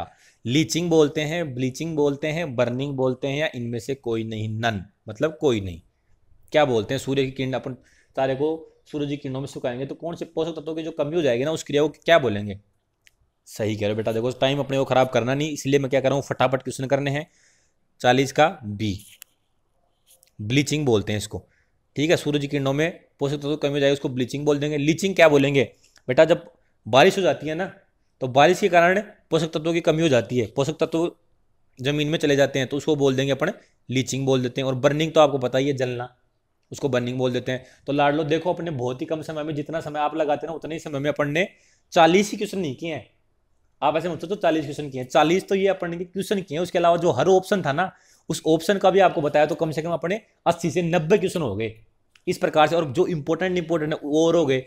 लीचिंग बोलते हैं ब्लीचिंग बोलते हैं बर्निंग बोलते हैं या इनमें से कोई नहीं नन मतलब कोई नहीं क्या बोलते हैं सूर्य की किरण अपन तारे को सूर्य की किरणों में सुखाएंगे तो कौन से पोषक तत्वों की जो कमी हो जाएगी ना उस क्रिया को क्या बोलेंगे सही कह रहे हो बेटा देखो टाइम अपने को ख़राब करना नहीं इसलिए मैं क्या कर रहा हूँ फटाफट क्वेश्चन करने हैं चालीस का बी ब्लीचिंग बोलते हैं इसको ठीक है सूर्य की किरणों में पोषक तत्व कमी हो जाएगी उसको ब्लीचिंग बोल देंगे लीचिंग क्या बोलेंगे बेटा जब बारिश हो जाती है ना तो बारिश के कारण पोषक तत्वों की कमी हो जाती है पोषक तत्व जमीन में चले जाते हैं तो उसको बोल देंगे अपन लीचिंग बोल देते हैं और बर्निंग तो आपको पता ही है जलना उसको बर्निंग बोल देते हैं तो लाडलो देखो अपने बहुत ही कम समय में जितना समय आप लगाते ना उतने ही समय में अपन ने चालीस ही क्वेश्चन नहीं किए हैं आप ऐसे मुझसे तो चालीस क्वेश्चन किए हैं चालीस तो ये अपन ने क्वेश्चन किए हैं उसके अलावा जो हर ऑप्शन था ना उस ऑप्शन का भी आपको बताया तो कम से कम अपने अस्सी से नब्बे क्वेश्चन हो गए इस प्रकार से और जो इंपॉर्टेंट इंपॉर्टेंट है और हो गए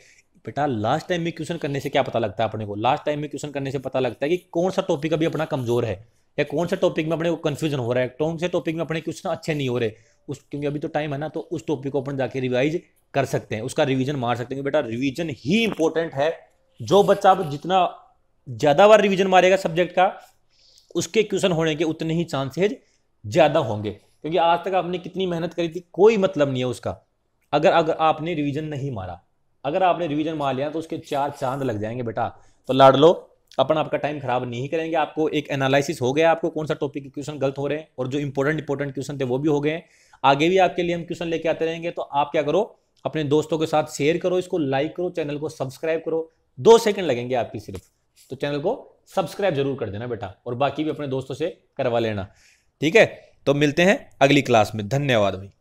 बेटा लास्ट टाइम में क्वेश्चन करने से क्या पता लगता है अपने को लास्ट टाइम में क्वेश्चन करने से पता लगता है कि कौन सा टॉपिक अभी अपना कमजोर है या कौन सा टॉपिक में अपने को कन्फ्यूजन हो रहा है कौन से टॉपिक में अपने क्वेश्चन अच्छे नहीं हो रहे उस क्योंकि अभी तो टाइम है ना तो उस टॉपिक को अपन जाके रिवाइज कर सकते हैं उसका रिविजन मार सकते हैं बेटा रिविजन ही इंपॉर्टेंट है जो बच्चा जितना ज़्यादा बार रिविजन मारेगा सब्जेक्ट का उसके क्वेश्चन होने के उतने ही चांसेज ज़्यादा होंगे क्योंकि आज तक आपने कितनी मेहनत करी थी कोई मतलब नहीं है उसका अगर अगर आपने रिवीजन नहीं मारा अगर आपने रिवीजन मार लिया तो उसके चार चांद लग जाएंगे बेटा तो लाड लो अपन आपका टाइम खराब नहीं करेंगे आपको एक एनालिसिस हो गया आपको कौन सा टॉपिक के क्वेश्चन गलत हो रहे हैं और जो इंपॉर्टेंट इंपॉर्टेंट क्वेश्चन थे वो भी हो गए आगे भी आपके लिए हम क्वेश्चन लेके आते रहेंगे तो आप क्या करो अपने दोस्तों के साथ शेयर करो इसको लाइक करो चैनल को सब्सक्राइब करो दो सेकंड लगेंगे आपकी सिर्फ तो चैनल को सब्सक्राइब जरूर कर देना बेटा और बाकी भी अपने दोस्तों से करवा लेना ठीक है तो मिलते हैं अगली क्लास में धन्यवाद भाई